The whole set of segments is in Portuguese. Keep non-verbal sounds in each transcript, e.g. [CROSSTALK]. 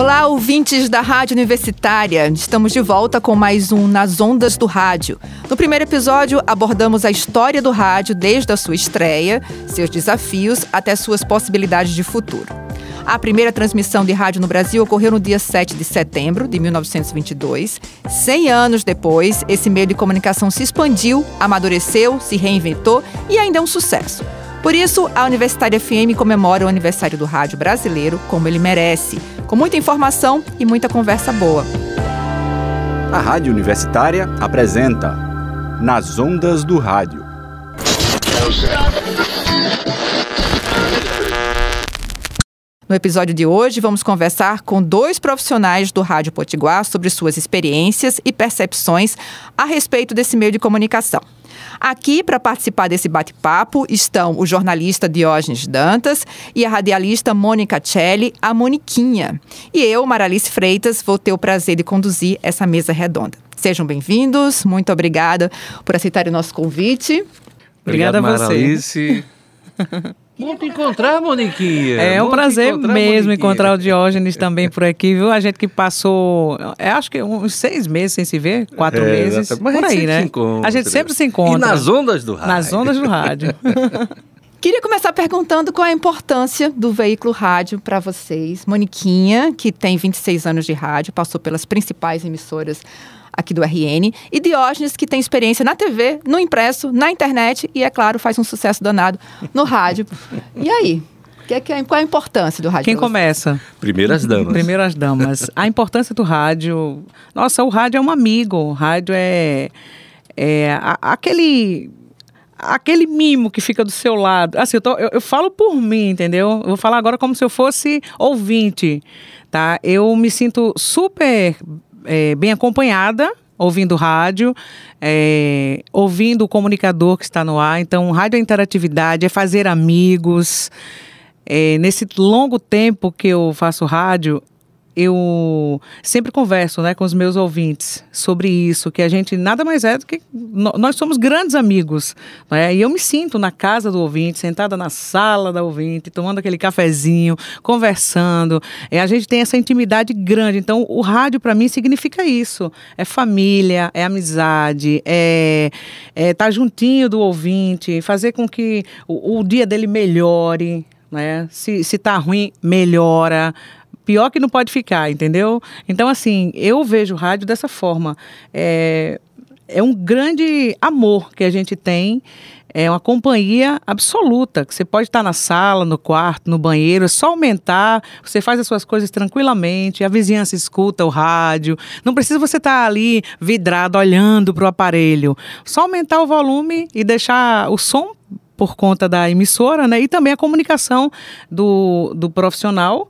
Olá, ouvintes da Rádio Universitária. Estamos de volta com mais um Nas Ondas do Rádio. No primeiro episódio, abordamos a história do rádio desde a sua estreia, seus desafios até suas possibilidades de futuro. A primeira transmissão de rádio no Brasil ocorreu no dia 7 de setembro de 1922. Cem anos depois, esse meio de comunicação se expandiu, amadureceu, se reinventou e ainda é um sucesso. Por isso, a Universitária FM comemora o aniversário do rádio brasileiro como ele merece, com muita informação e muita conversa boa. A Rádio Universitária apresenta Nas Ondas do Rádio. No episódio de hoje, vamos conversar com dois profissionais do Rádio Potiguar sobre suas experiências e percepções a respeito desse meio de comunicação. Aqui, para participar desse bate-papo, estão o jornalista Diógenes Dantas e a radialista Mônica Celli, a Moniquinha. E eu, Maralice Freitas, vou ter o prazer de conduzir essa mesa redonda. Sejam bem-vindos, muito obrigada por aceitar o nosso convite. Obrigada a você. Maralice. [LAUGHS] [LAUGHS] Bom te encontrar, Moniquinha. É um Bom prazer encontrar, mesmo encontrar o Diógenes também por aqui, viu? A gente que passou, é, acho que uns seis meses sem se ver, quatro é, meses, por aí, né? A gente né? Né? sempre se encontra. E nas ondas do rádio. Nas ondas do rádio. Queria começar perguntando qual é a importância do veículo rádio para vocês. Moniquinha, que tem 26 anos de rádio, passou pelas principais emissoras aqui do RN, e Diógenes, que tem experiência na TV, no impresso, na internet e, é claro, faz um sucesso danado no rádio. E aí? Que, é que, é, qual é a importância do rádio? Quem começa? Primeiras damas. Primeiras damas. A importância do rádio. Nossa, o rádio é um amigo. O rádio é, é a, aquele aquele mimo que fica do seu lado. Assim, eu, tô, eu, eu, falo por mim, entendeu? Eu vou falar agora como se eu fosse ouvinte, tá? Eu me sinto super é, bem acompanhada, ouvindo rádio, é, ouvindo o comunicador que está no ar. Então, rádio é interatividade, é fazer amigos. É, nesse longo tempo que eu faço rádio, eu sempre converso né, com os meus ouvintes sobre isso, que a gente nada mais é do que nós somos grandes amigos. Né? E eu me sinto na casa do ouvinte, sentada na sala da ouvinte, tomando aquele cafezinho, conversando. É, a gente tem essa intimidade grande. Então, o rádio para mim significa isso: é família, é amizade, é estar é tá juntinho do ouvinte, fazer com que o, o dia dele melhore. Né? Se, se tá ruim, melhora. Pior que não pode ficar, entendeu? Então, assim, eu vejo o rádio dessa forma. É, é um grande amor que a gente tem. É uma companhia absoluta, que você pode estar na sala, no quarto, no banheiro, é só aumentar, você faz as suas coisas tranquilamente, a vizinhança escuta o rádio, não precisa você estar ali vidrado, olhando para o aparelho. Só aumentar o volume e deixar o som por conta da emissora, né? E também a comunicação do, do profissional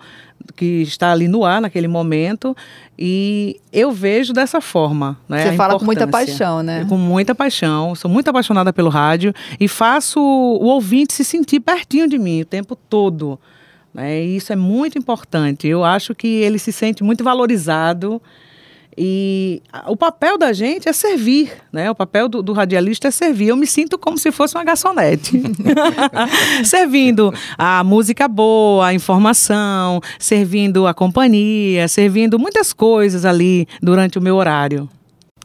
que está ali no ar naquele momento e eu vejo dessa forma. Né, Você fala com muita paixão, né? Com muita paixão, sou muito apaixonada pelo rádio e faço o ouvinte se sentir pertinho de mim o tempo todo. Né, e isso é muito importante. Eu acho que ele se sente muito valorizado e o papel da gente é servir, né? O papel do, do radialista é servir. Eu me sinto como se fosse uma garçonete. [LAUGHS] servindo a música boa, a informação, servindo a companhia, servindo muitas coisas ali durante o meu horário.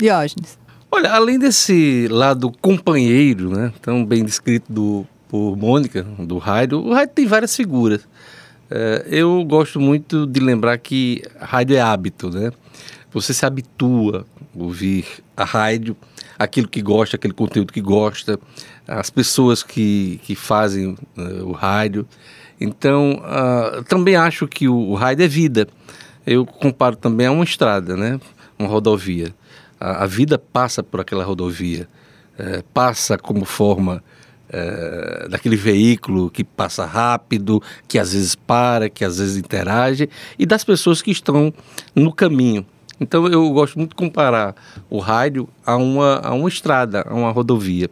Diógenes. Olha, além desse lado companheiro, né? Tão bem descrito do, por Mônica, do rádio, o rádio tem várias figuras. É, eu gosto muito de lembrar que rádio é hábito, né? Você se habitua a ouvir a rádio, aquilo que gosta, aquele conteúdo que gosta, as pessoas que, que fazem uh, o rádio. Então, uh, também acho que o, o rádio é vida. Eu comparo também a uma estrada, né? uma rodovia. A, a vida passa por aquela rodovia, é, passa como forma é, daquele veículo que passa rápido, que às vezes para, que às vezes interage, e das pessoas que estão no caminho. Então eu gosto muito de comparar o rádio a uma, a uma estrada, a uma rodovia.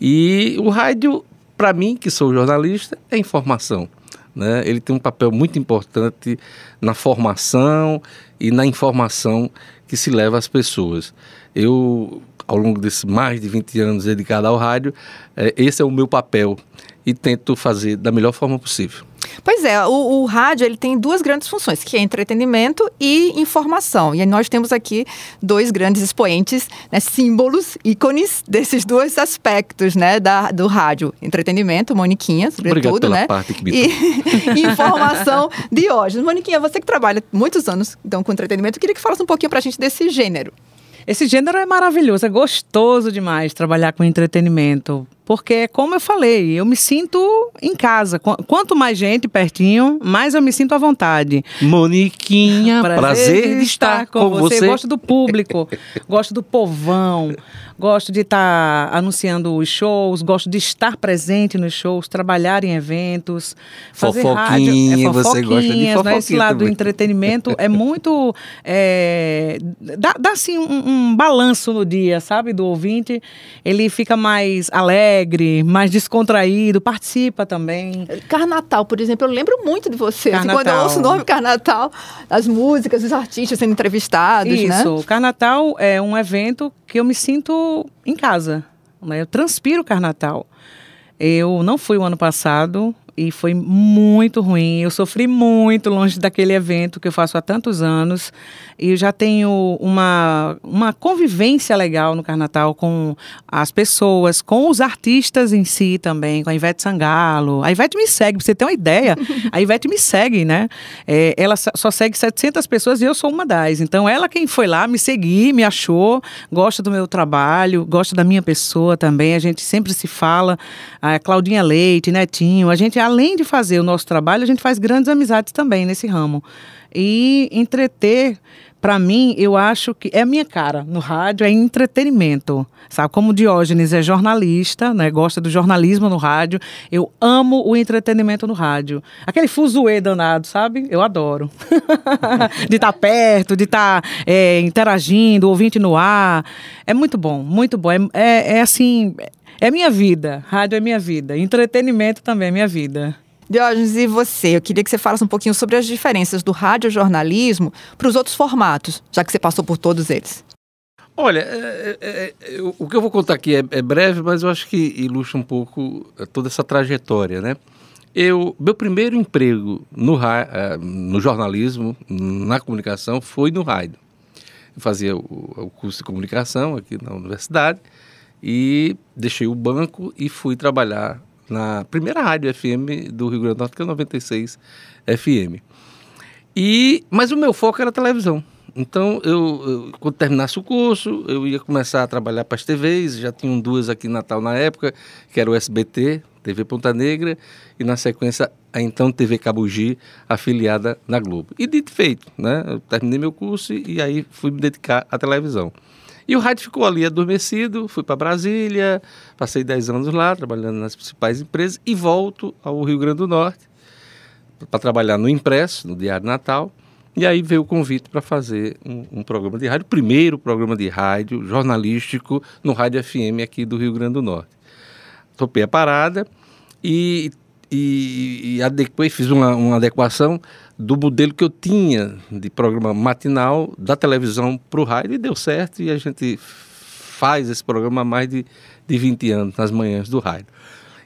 E o rádio, para mim, que sou jornalista, é informação. Né? Ele tem um papel muito importante na formação e na informação que se leva às pessoas. Eu, ao longo desses mais de 20 anos dedicado ao rádio, é, esse é o meu papel e tento fazer da melhor forma possível. Pois é, o, o, rádio ele tem duas grandes funções, que é entretenimento e informação. E nós temos aqui dois grandes expoentes, né, símbolos, ícones desses dois aspectos né, da, do rádio. Entretenimento, Moniquinha, sobretudo, Obrigado né? Parte que me e, [LAUGHS] informação de hoje. Moniquinha, você que trabalha muitos anos então, com entretenimento, eu queria que falasse um pouquinho para a gente desse gênero. Esse gênero é maravilhoso, é gostoso demais trabalhar com entretenimento porque, como eu falei, eu me sinto em casa. Quanto mais gente pertinho, mais eu me sinto à vontade. Moniquinha, prazer, prazer estar, com, você. você. Gosto do público, [LAUGHS] gosto do povão, gosto de estar tá anunciando os shows, gosto de estar presente nos shows, trabalhar em eventos, fazer fofoquinha, rádio. É, você gosta de fofoquinha. Né? Esse lado também. do entretenimento é muito... [LAUGHS] É, dá, dá, assim, um, um balanço no dia, sabe? Do ouvinte. Ele fica mais alegre, alegre, mais descontraído, participa também. Carnatal, por exemplo, eu lembro muito de você. Assim, quando eu ouço o nome Carnatal, as músicas, os artistas sendo entrevistados, Isso. né? Isso, Carnatal é um evento que eu me sinto em casa. Né? Eu transpiro Carnatal. Eu não fui o ano passado, e foi muito ruim. Eu sofri muito longe daquele evento que eu faço há tantos anos e eu já tenho uma, uma convivência legal no Carnatal com as pessoas, com os artistas em si também, com a Ivete Sangalo. A Ivete me segue, pra você ter uma ideia, [LAUGHS] a Ivete me segue, né? É, ela só segue 700 pessoas e eu sou uma das. Então ela quem foi lá, me seguir, me achou, gosta do meu trabalho, gosta da minha pessoa também. A gente sempre se fala. A Claudinha Leite, Netinho, a gente além de fazer o nosso trabalho, a gente faz grandes amizades também nesse ramo. E entreter, para mim, eu acho que é a minha cara no rádio, é entretenimento. Sabe, como Diógenes é jornalista, né, gosta do jornalismo no rádio, eu amo o entretenimento no rádio. Aquele fuzuê danado, sabe? Eu adoro. [LAUGHS] de estar tá perto, de estar tá, é, interagindo, ouvinte no ar. É muito bom, muito bom. É, é, é assim, é minha vida. Rádio é minha vida. Entretenimento também é minha vida. Diógenes, e você? Eu queria que você falasse um pouquinho sobre as diferenças do radiojornalismo para os outros formatos, já que você passou por todos eles. Olha, é, é, é, o que eu vou contar aqui é, é, breve, mas eu acho que ilustra um pouco eh, toda essa trajetória, né? Eu, meu primeiro emprego no, eh, no jornalismo, na comunicação, foi no rádio. Eu fazia o, o curso de comunicação aqui na universidade, e deixei o banco e fui trabalhar na primeira rádio FM do Rio Grande do Norte, que é 96 FM. E, mas o meu foco era televisão. Então, eu, eu, quando terminasse o curso, eu ia começar a trabalhar para as TVs, já tinham duas aqui em Natal na época, que era o SBT, TV Ponta Negra, e na sequência a então TV Cabugi, afiliada na Globo. E dito feito, né? Eu terminei meu curso e aí fui me dedicar à televisão. E o rádio ficou ali adormecido, fui para Brasília, passei 10 anos lá, trabalhando nas principais empresas, e volto ao Rio Grande do Norte para trabalhar no impresso, no Diário Natal. E aí veio o convite para fazer um, um, programa de rádio, o primeiro programa de rádio jornalístico no Rádio FM aqui do Rio Grande do Norte. Topei a parada e e, e adequei, fiz uma, uma adequação do modelo que eu tinha de programa matinal da televisão para o rádio e deu certo e a gente faz esse programa há mais de, de 20 anos, nas manhãs do rádio.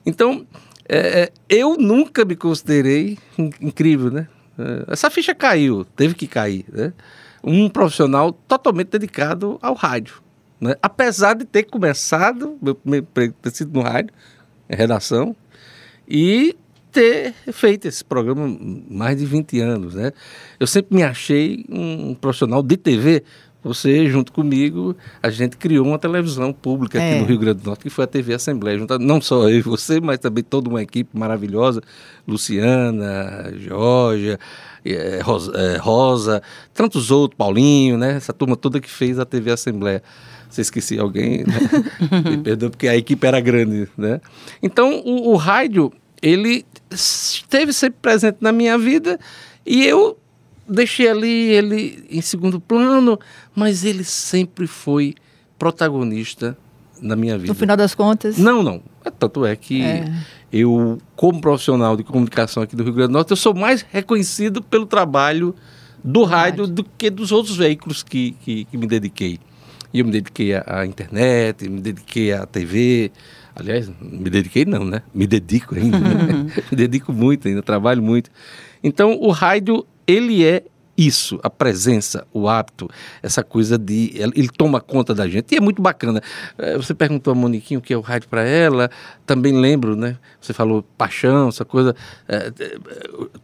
Então, é, é eu nunca me considerei incrível, né? É, essa ficha caiu, teve que cair, né? Um profissional totalmente dedicado ao rádio, né? Apesar de ter começado meu primeiro ter sido no rádio, em redação, e ter feito esse programa mais de 20 anos, né? Eu sempre me achei um profissional de TV. Você, junto comigo, a gente criou uma televisão pública é. aqui no Rio Grande do Norte, que foi a TV Assembleia. Não só eu e você, mas também toda uma equipe maravilhosa. Luciana, Georgia, eh, Rosa, eh, Rosa, tantos outros, Paulinho, né? Essa turma toda que fez a TV Assembleia Você esqueci alguém, né? [LAUGHS] me perdoa, porque a equipe era grande, né? Então, o, o rádio, ele esteve sempre presente na minha vida e eu deixei ali ele em segundo plano, mas ele sempre foi protagonista na minha vida. No final das contas? Não, não. É, tanto é que é. eu, como profissional de comunicação aqui do Rio Grande do Norte, eu sou mais reconhecido pelo trabalho do rádio do que dos outros veículos que, que, que me dediquei. E eu me dediquei à, à internet, me dediquei à TV, Aliás, me dediquei não, né? Me dedico ainda. Né? [LAUGHS] me dedico muito ainda, trabalho muito. Então, o rádio, ele é isso, a presença, o hábito, essa coisa de. Ele toma conta da gente. E é muito bacana. É, você perguntou a Moniquinho o que é o rádio para ela. Também lembro, né? Você falou paixão, essa coisa. É, é,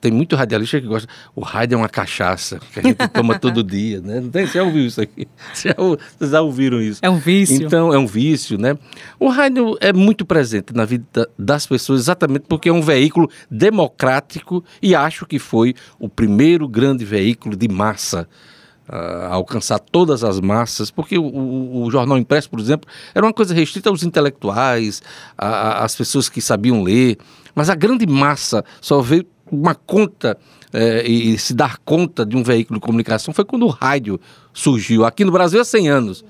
tem muito radialista que gosta. O rádio é uma cachaça que a gente [LAUGHS] toma todo dia, né? Não tem, você já ouviu isso aqui? Você [LAUGHS] já, vocês já ouviram isso? É um vício. Então, é um vício, né? O rádio é muito presente na vida das pessoas, exatamente porque é um veículo democrático e acho que foi o primeiro grande veículo veículo de massa, uh, alcançar todas as massas, porque o, o, o, jornal impresso, por exemplo, era uma coisa restrita aos intelectuais, às pessoas que sabiam ler, mas a grande massa só veio uma conta eh, e se dar conta de um veículo de comunicação foi quando o rádio surgiu. Aqui no Brasil há é 100 anos,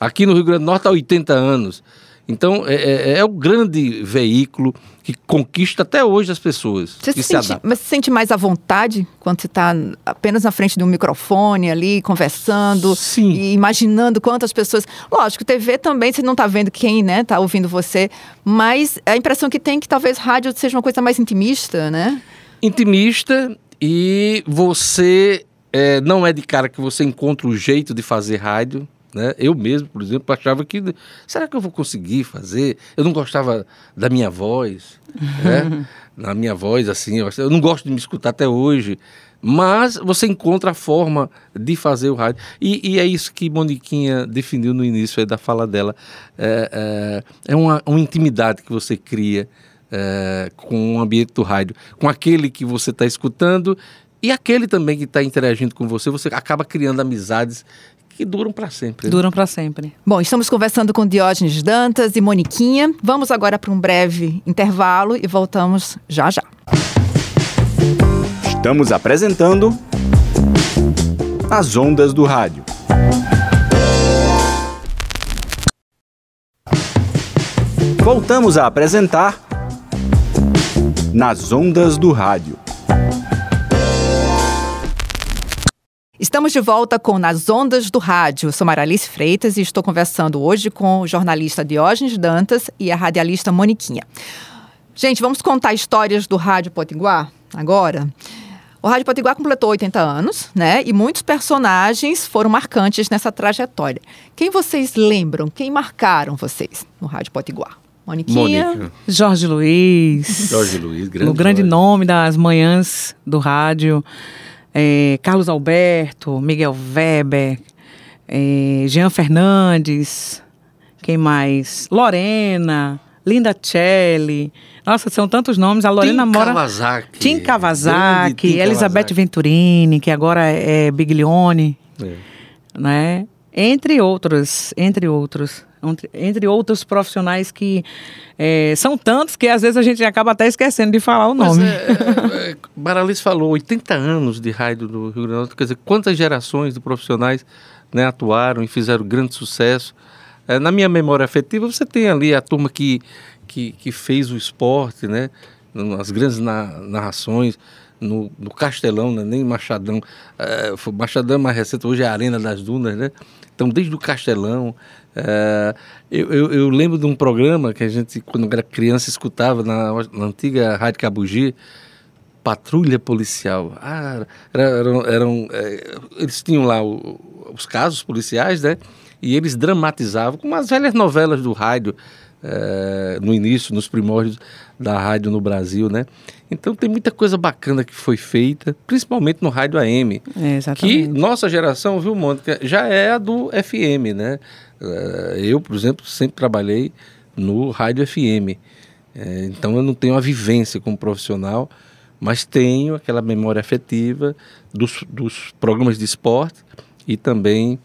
aqui no Rio Grande do Norte há 80 anos. Então, é, é, é, o grande veículo que conquista até hoje as pessoas. Você se, se sente, mas se sente mais à vontade quando você está apenas na frente de um microfone ali, conversando Sim. e imaginando quantas pessoas. Lógico, TV também você não está vendo quem, né, está ouvindo você, mas a impressão que tem é que talvez rádio seja uma coisa mais intimista, né? Intimista e você é, não é de cara que você encontra o jeito de fazer rádio. Né? Eu mesmo, por exemplo, achava que será que eu vou conseguir fazer? Eu não gostava da minha voz, né? [LAUGHS] na minha voz assim, eu não gosto de me escutar até hoje, mas você encontra a forma de fazer o rádio e, e é isso que Moniquinha definiu no início é da fala dela, é, é, é uma, uma intimidade que você cria. É, com o ambiente do rádio, com aquele que você está escutando e aquele também que está interagindo com você, você acaba criando amizades que duram para sempre. Né? Duram para sempre. Bom, estamos conversando com Diógenes Dantas e Moniquinha. Vamos agora para um breve intervalo e voltamos já já. Estamos apresentando As Ondas do Rádio. Voltamos a apresentar Nas Ondas do Rádio. Estamos de volta com Nas Ondas do Rádio. Sou Maralice Freitas e estou conversando hoje com o jornalista Diógenes Dantas e a radialista Moniquinha. Gente, vamos contar histórias do Rádio Potiguar agora? O Rádio Potiguar completou 80 anos, né? E muitos personagens foram marcantes nessa trajetória. Quem vocês lembram? Quem marcaram vocês no Rádio Potiguar? Moniquinha. Mônica. Jorge Luiz. Jorge Luiz, grande. O grande Jorge. nome das manhãs do rádio é, Carlos Alberto, Miguel Weber, é, Jean Fernandes, quem mais? Lorena, Linda Celli. Nossa, são tantos nomes. A Lorena Tim mora. Kawasaki. Tim Kawasaki, Tim Elizabeth Venturini, que agora é Biglione. É. Né? entre outros, entre outros, entre outros profissionais que é, são tantos que às vezes a gente acaba até esquecendo de falar o nome. é, é, é Baralis falou 80 anos de raio do Rio Grande do Norte, quer dizer, quantas gerações de profissionais né, atuaram e fizeram grande sucesso. É, na minha memória afetiva, você tem ali a turma que, que, que fez o esporte, né, as grandes na, narrações. No, no Castelão, né, nem Machadão. É, Machadão é mais recente, hoje é a Arena das Dunas, né? Então, desde o Castelão. Uh, eu, eu, eu, lembro de um programa que a gente, quando era criança, escutava na, na antiga Rádio Cabugi, Patrulha Policial. Ah, eram, eram eh, é, eles tinham lá o, os casos policiais, né? E eles dramatizavam, como as velhas novelas do rádio, é, no início, nos primórdios, da rádio no Brasil, né? Então tem muita coisa bacana que foi feita, principalmente no rádio AM. É, exatamente. Que nossa geração, viu, Mônica, já é a do FM, né? É, eu, por exemplo, sempre trabalhei no rádio FM. É, então eu não tenho a vivência como profissional, mas tenho aquela memória afetiva dos, dos programas de esporte e também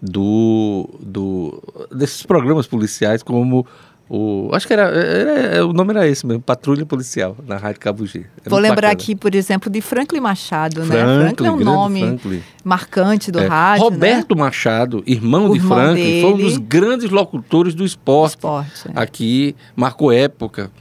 do, do desses programas policiais como o, acho que era, era, é, O nome era esse mesmo, Patrulha Policial, na Rádio Cabugi. Era Vou lembrar bacana. aqui, por exemplo, de Franklin Machado, né? Franklin é um nome Franklin. marcante do é. rádio. Roberto né? Machado, irmão o de irmão Franklin, dele. foi um dos grandes locutores do esporte. esporte é. Aqui, marcou época.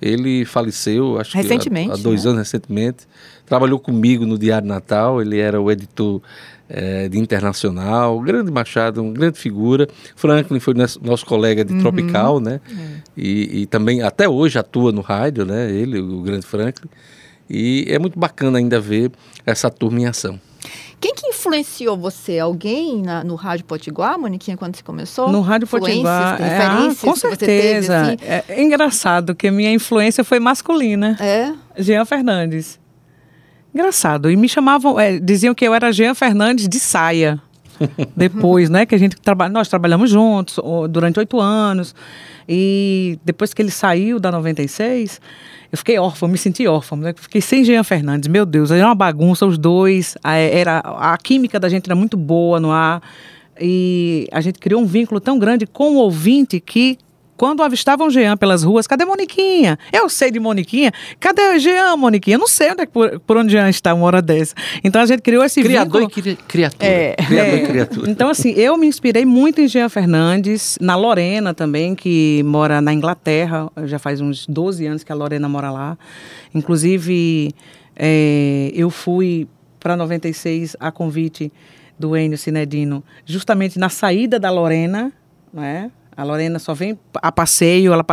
Ele faleceu, acho recentemente, que há, há dois né? anos recentemente. Trabalhou comigo no Diário Natal, ele era o editor é, de internacional, grande Machado, uma grande figura. Franklin foi nosso colega de uhum. Tropical, né? É. E, e, também até hoje atua no rádio, né? Ele, o grande Franklin. E é muito bacana ainda ver essa turma em ação. Quem que influenciou você? Alguém na, no Rádio Potiguar, Moniquinha, quando você começou? No Rádio Potiguar, é, ah, com certeza. Teve, assim? é, é engraçado que a minha influência foi masculina. É? Jean Fernandes. Engraçado. E me chamavam, é, diziam que eu era Jean Fernandes de saia. [LAUGHS] depois, né? Que a gente trabalha, nós trabalhamos juntos durante oito anos. E depois que ele saiu da 96, eu fiquei órfã me senti órfã né? Fiquei sem Jean Fernandes. Meu Deus, era é uma bagunça os dois. A, era a química da gente era muito boa no ar. E a gente criou um vínculo tão grande com o ouvinte que quando avistavam Jean pelas ruas, cadê Moniquinha? Eu sei de Moniquinha. Cadê Jean, Moniquinha? Eu não sei onde é, por, por onde Jean está uma hora dessa. Então a gente criou esse Criador vínculo. e criatura. É, Criador é. e criatura. Então, assim, eu me inspirei muito em Jean Fernandes, na Lorena também, que mora na Inglaterra. Já faz uns 12 anos que a Lorena mora lá. Inclusive, é, eu fui para 96 a convite do Enio Sinedino, justamente na saída da Lorena, né? A Lorena só vem a passeio, ela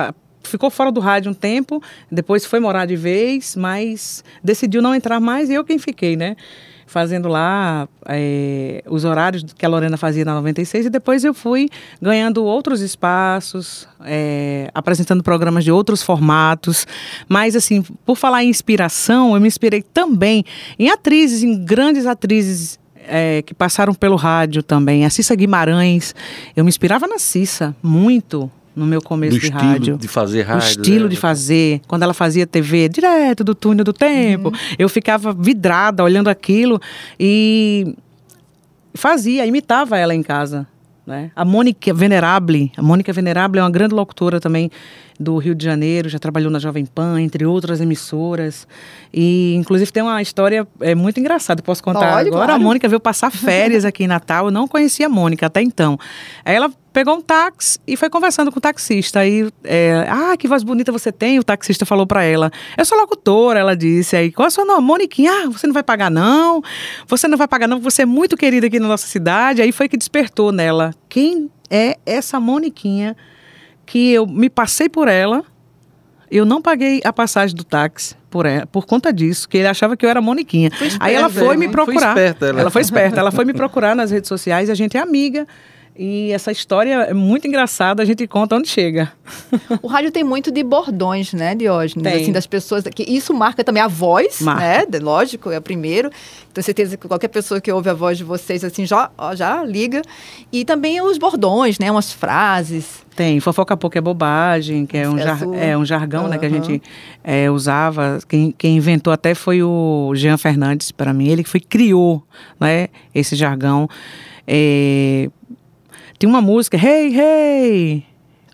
ficou fora do rádio um tempo, depois foi morar de vez, mas decidiu não entrar mais e eu quem fiquei, né? Fazendo lá é, os horários que a Lorena fazia na 96 e depois eu fui ganhando outros espaços, é, apresentando programas de outros formatos. Mas, assim, por falar em inspiração, eu me inspirei também em atrizes, em grandes atrizes é, que passaram pelo rádio também. A Cissa Guimarães, eu me inspirava na Cissa muito no meu começo do de rádio. de fazer rádio. O estilo né? de fazer. Quando ela fazia TV, direto do túnel do tempo. Uhum. Eu ficava vidrada olhando aquilo e fazia, imitava ela em casa. Né? A Mônica Venerable, a Mônica Venerable é uma grande locutora também do Rio de Janeiro, já trabalhou na Jovem Pan, entre outras emissoras. E, inclusive, tem uma história é, muito engraçada, posso contar Pode, agora. A Mônica veio passar [LAUGHS] férias aqui em Natal, eu não conhecia a Mônica até então. Aí ela pegou um táxi e foi conversando com o taxista. Aí, é, ah, que voz bonita você tem, o taxista falou para ela. Eu sou locutora, ela disse. Aí, qual é o seu nome? Moniquinha, ah, você não vai pagar não, você não vai pagar não, você é muito querida aqui na nossa cidade. Aí foi que despertou nela. Quem é essa Moniquinha? que eu me passei por ela, eu não paguei a passagem do táxi por, ela, por conta disso, que ele achava que eu era Moniquinha. Esperta, Aí ela foi me né? procurar. Foi esperta, ela. ela foi esperta, ela foi me procurar nas redes sociais, a gente é amiga. E essa história é muito engraçada, a gente conta onde chega. [LAUGHS] O rádio tem muito de bordões, né, Diógenes? Tem. Assim, das pessoas. Que isso marca também a voz, marca. né? Lógico, é o primeiro. Tenho certeza que qualquer pessoa que ouve a voz de vocês, assim, já, já liga. E também os bordões, né? Umas frases. Tem. Fofoca pouco é bobagem, que é um, é, jar, é um jargão, uhum. né? Que a gente é, usava. Quem, quem inventou até foi o Jean Fernandes, para mim. Ele que foi, criou, né? Esse jargão. É, tem uma música, Hey, hey!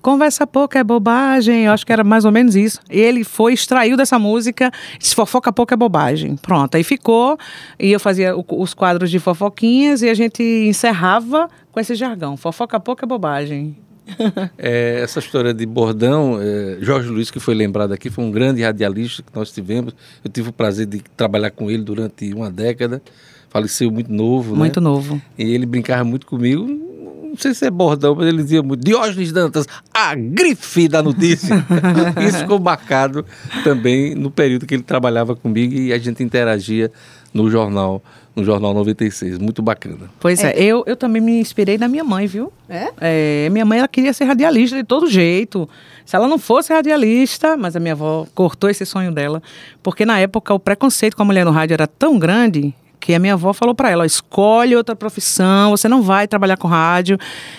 Conversa pouco é bobagem, eu acho que era mais ou menos isso. Ele foi, extraiu dessa música, disse, fofoca pouco é bobagem. Pronto, aí ficou, e eu fazia o, os quadros de fofoquinhas e a gente encerrava com esse jargão, fofoca pouco é bobagem. [LAUGHS] É, essa história de bordão, é, Jorge Luiz, que foi lembrado aqui, foi um grande radialista que nós tivemos. Eu tive o prazer de trabalhar com ele durante uma década. Faleceu muito novo, né? Muito né? novo. E ele brincava muito comigo não sei se é bordão, mas ele dizia muito, Diógenes Dantas, a grife da notícia. [LAUGHS] Isso ficou marcado também no período que ele trabalhava comigo e a gente interagia no jornal, no Jornal 96. Muito bacana. Pois é, é eu, eu também me inspirei na minha mãe, viu? É? é? Minha mãe, ela queria ser radialista de todo jeito. Se ela não fosse radialista, mas a minha avó cortou esse sonho dela, porque na época o preconceito com a mulher no rádio era tão grande porque a minha avó falou para ela: escolhe outra profissão, você não vai trabalhar com rádio.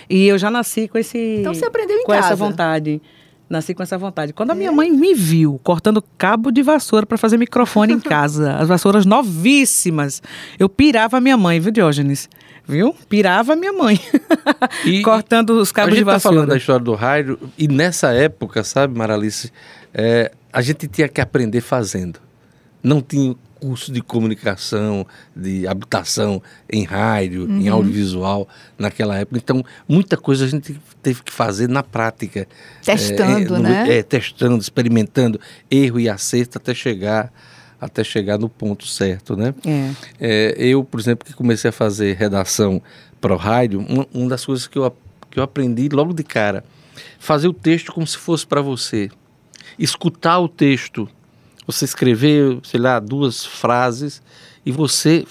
E eu já nasci com esse. Então você aprendeu em com casa. essa vontade. Nasci com essa vontade. Quando a minha é. mãe me viu cortando cabo de vassoura para fazer microfone em [LAUGHS] casa, as vassouras novíssimas, eu pirava a minha mãe, viu, Diógenes? Viu? Pirava a minha mãe. E, [LAUGHS] cortando os cabos de tá vassoura. A gente está falando da história do rádio, e nessa época, sabe, Maralice, é, a gente tinha que aprender fazendo. Não tinha curso de comunicação, de habitação em rádio, uhum. em audiovisual naquela época. Então, muita coisa a gente teve que fazer na prática. Testando, é, é, no, né? É, testando, experimentando, erro e acerto até chegar até chegar no ponto certo, né? É. É, eu, por exemplo, que comecei a fazer redação para o rádio, uma, uma das coisas que eu, que eu aprendi logo de cara, fazer o texto como se fosse para você, escutar o texto, você escrever, sei lá, duas frases e você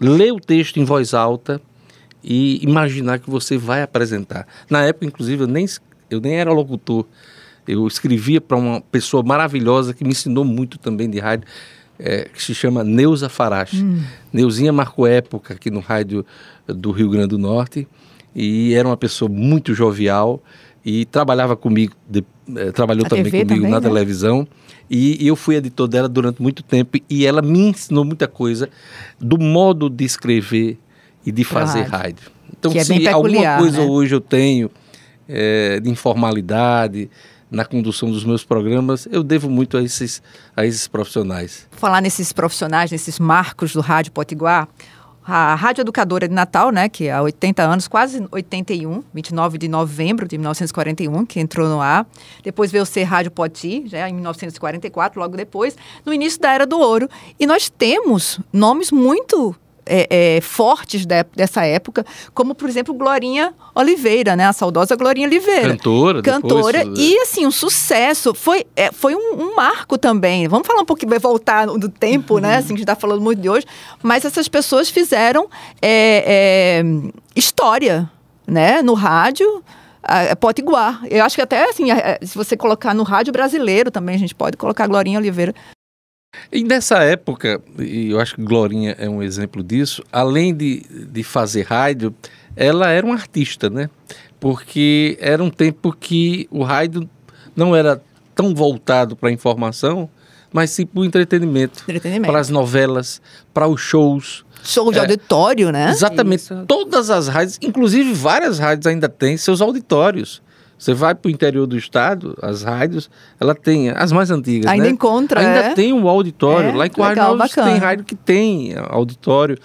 ler o texto em voz alta e imaginar que você vai apresentar. Na época, inclusive, eu nem, eu nem era locutor. Eu escrevia para uma pessoa maravilhosa que me ensinou muito também de rádio, é, que se chama Neuza Farache. Hum. Neuzinha marcou época aqui no rádio do Rio Grande do Norte e era uma pessoa muito jovial e trabalhava comigo, de, eh, trabalhou a também TV comigo também, na né? televisão. E, eu fui editor dela durante muito tempo e ela me ensinou muita coisa do modo de escrever e de fazer rádio. rádio. Então, que é se é bem peculiar, alguma coisa né? hoje eu tenho é, de informalidade na condução dos meus programas, eu devo muito a esses, a esses profissionais. Falar nesses profissionais, nesses marcos do Rádio Potiguar, a Rádio Educadora de Natal, né, que há 80 anos, quase 81, 29 de novembro de 1941, que entrou no ar. Depois veio ser Rádio Poti, já em 1944, logo depois, no início da Era do Ouro. E nós temos nomes muito é, é, fortes de, dessa época, como, por exemplo, Glorinha Oliveira, né? A saudosa Glorinha Oliveira. Cantora. Cantora. Depois, e, assim, um sucesso. Foi, é, foi um, um, marco também. Vamos falar um pouquinho, vai voltar do tempo, né? uhum. né? Assim, a gente está falando muito de hoje. Mas essas pessoas fizeram é, é, história, né? No rádio, a Potiguar. Eu acho que até assim, se você colocar no rádio brasileiro também, a gente pode colocar Glorinha Oliveira. E nessa época, e eu acho que Glorinha é um exemplo disso, além de, de fazer rádio, ela era uma artista, né? Porque era um tempo que o rádio não era tão voltado para a informação, mas sim para o entretenimento, entretenimento. para as novelas, para os shows. Show de é, auditório, né? Exatamente. Isso. Todas as rádios, inclusive várias rádios ainda têm seus auditórios. Você vai para o interior do estado, as rádios, ela tem as mais antigas. Ainda né? encontra, Ainda é? tem um auditório. É? Lá em Guarulhos tem rádio que tem auditório.